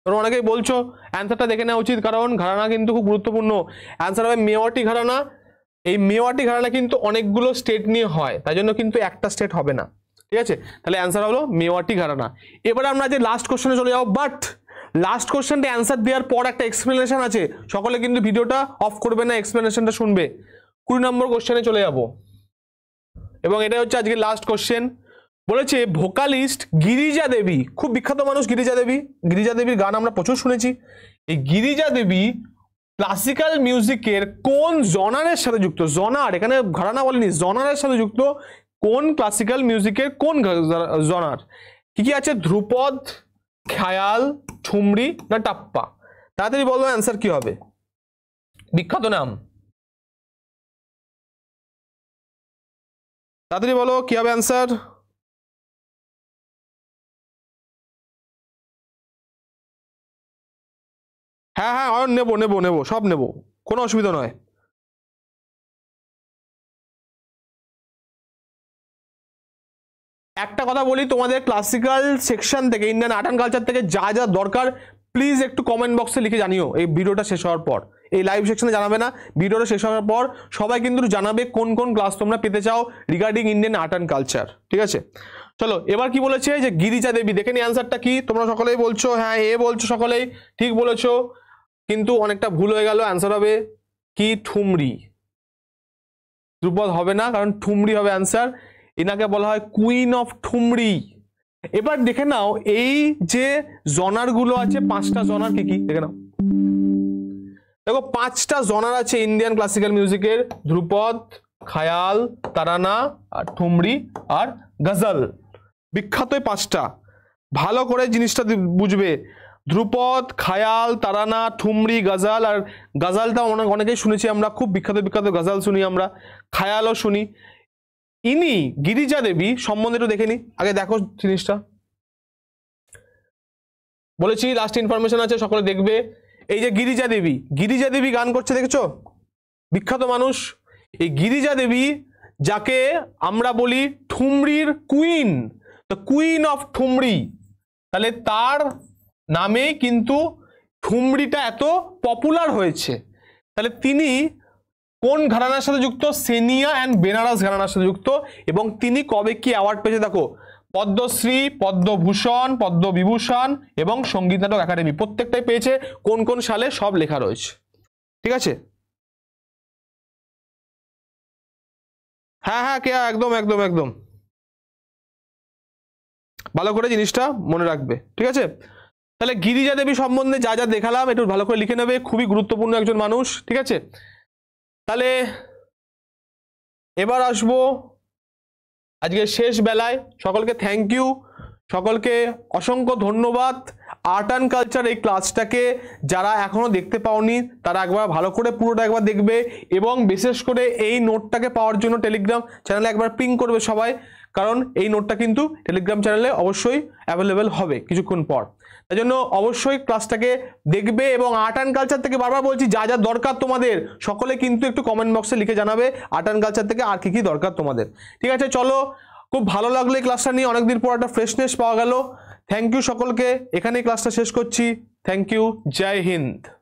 তোমরা অনেকেই বলছো অ্যান্সারটা দেখে নেওয়া উচিত কারণ ঘরানা কিন্তু খুব গুরুত্বপূর্ণ অ্যান্সার হবে মেওয়াটি ঘরানা এই মেওয়াটি ঘরানা কিন্তু অনেকগুলো স্টেট নিয়ে হয় তাই জন্য কিন্তু একটা স্টেট হবে না ঠিক আছে তাহলে অ্যান্সার হলো মেওয়াটি ঘাটানা এবারে আমরা যে লাস্ট কোশ্চেনে চলে যাবো বাট লাস্ট কোশ্চেনটা অ্যান্সার দেওয়ার পর একটা এক্সপ্লেনেশন আছে সকলে কিন্তু ভিডিওটা অফ করবে না এক্সপ্লেনেশনটা শুনবে কুড়ি নম্বর কোশ্চেনে চলে যাব এবং এটা হচ্ছে আজকে লাস্ট কোশ্চেন বলেছে ভোকালিস্ট গিরিজা দেবী খুব বিখ্যাত মানুষ গিরিজা দেবী গিরিজা দেবীর গান আমরা প্রচুর শুনেছি এই গিরিজা দেবী ক্লাসিক্যাল মিউজিকের কোন জনারের সাথে যুক্ত জনার এখানে ঘরানা বলেনি জনারের সাথে যুক্ত কোন ক্লাসিক্যাল মিউজিকের কোন জনার কি কি আছে ধ্রুপদ খায়াল ঠুমড়ি না টাপ্পা তাড়াতাড়ি বলো অ্যান্সার কি হবে বিখ্যাত নাম তাড়াতাড়ি বলো কি হবে অ্যান্সার হ্যাঁ হ্যাঁ অয়ন নেবো নেবো নেবো সব নেবো কোনো অসুবিধা নয় একটা কথা বলি তোমাদের ক্লাসিক্যাল সেকশন থেকে ইন্ডিয়ান আর্ট অ্যান্ড কালচার থেকে যা যা দরকার প্লিজ একটু কমেন্ট বক্সে লিখে জানিও এই ভিডিওটা শেষ হওয়ার পর এই লাইভ সেকশনে জানাবে না ভিডিওটা শেষ হওয়ার পর সবাই কিন্তু জানাবে কোন কোন ক্লাস তোমরা পেতে চাও regarding Indian art and culture ঠিক আছে চলো এবার কি বলেছে যে গিরিজা দেবী দেখে নি অ্যান্সারটা কি তোমরা সকলেই বলছো হ্যাঁ এ বলছো সকলেই ঠিক বলেছো কিন্তু অনেকটা ভুল হয়ে গেল অ্যান্সার হবে কি ঠুমরি ধ্রুপদ হবে না কারণ ঠুমরি হবে অ্যান্সার এনাকে বলা হয় কুইন অফ ঠুমরি এবার দেখে নাও এই যে জনারগুলো আছে পাঁচটা জনার কি কি দেখে নাও দেখো পাঁচটা জনার আছে ইন্ডিয়ান ক্লাসিক্যাল মিউজিকের ধ্রুপদ খায়াল তারানা আর ঠুমরি আর গজল বিখ্যাত পাঁচটা ভালো করে জিনিসটা বুঝবে ধ্রুপদ খায়াল তারানা ঠুমরি গাজাল আর গাজালটা অনেক অনেকেই শুনেছি আমরা খুব বিখ্যাত বিখ্যাত গাজাল শুনি আমরা খায়ালও শুনি ইনি গিরিজা দেবী সম্বন্ধে একটু দেখে নি আগে দেখো জিনিসটা বলেছি লাস্ট ইনফরমেশন আছে সকলে দেখবে এই যে গিরিজা দেবী গিরিজা দেবী গান করছে দেখেছ বিখ্যাত মানুষ এই গিরিজা দেবী যাকে আমরা বলি ঠুমরির queen the queen of thumri তাহলে তার নামে কিন্তু ঠুমরিটা এত পপুলার হয়েছে তাহলে তিনি কোন ঘরানার সাথে যুক্ত সেনিয়া অ্যান্ড বেনারস ঘরানার সাথে যুক্ত এবং তিনি কবে কি অ্যাওয়ার্ড পেয়েছে দেখো পদ্মশ্রী পদ্মভূষণ পদ্মবিভূষণ এবং সঙ্গীত নাটক একাডেমি প্রত্যেকটাই পেয়েছে কোন কোন সালে সব লেখা রয়েছে ঠিক আছে হ্যাঁ হ্যাঁ কেয়া একদম একদম একদম ভালো করে জিনিসটা মনে রাখবে ঠিক আছে তাহলে গিরিজা দেবী সম্বন্ধে যা যা দেখালাম একটু ভালো করে লিখে নেবে খুবই গুরুত্বপূর্ণ একজন মানুষ ঠিক আছে তাহলে এবার আসবো আজকে শেষ বেলায় সকলকে থ্যাংক ইউ সকলকে অসংখ্য ধন্যবাদ আর্ট অ্যান্ড কালচার এই ক্লাসটাকে যারা এখনও দেখতে পাওনি তারা একবার ভালো করে পুরোটা একবার দেখবে এবং বিশেষ করে এই নোটটাকে পাওয়ার জন্য টেলিগ্রাম চ্যানেলে একবার পিং করবে সবাই কারণ এই নোটটা কিন্তু টেলিগ্রাম চ্যানেলে অবশ্যই অ্যাভেলেবেল হবে কিছুক্ষণ পর তাই জন্য অবশ্যই ক্লাসটাকে দেখবে এবং আর্ট অ্যান্ড কালচার থেকে বারবার বলছি যা যা দরকার তোমাদের সকলে কিন্তু একটু কমেন্ট বক্সে লিখে জানাবে আর্ট অ্যান্ড কালচার থেকে আর কী কী দরকার তোমাদের ঠিক আছে চলো খুব ভালো লাগলো এই ক্লাসটা নিয়ে অনেকদিন পর একটা ফ্রেশনেস পাওয়া গেল থ্যাংক ইউ সকলকে এখানেই ক্লাসটা শেষ করছি থ্যাংক ইউ জয় হিন্দ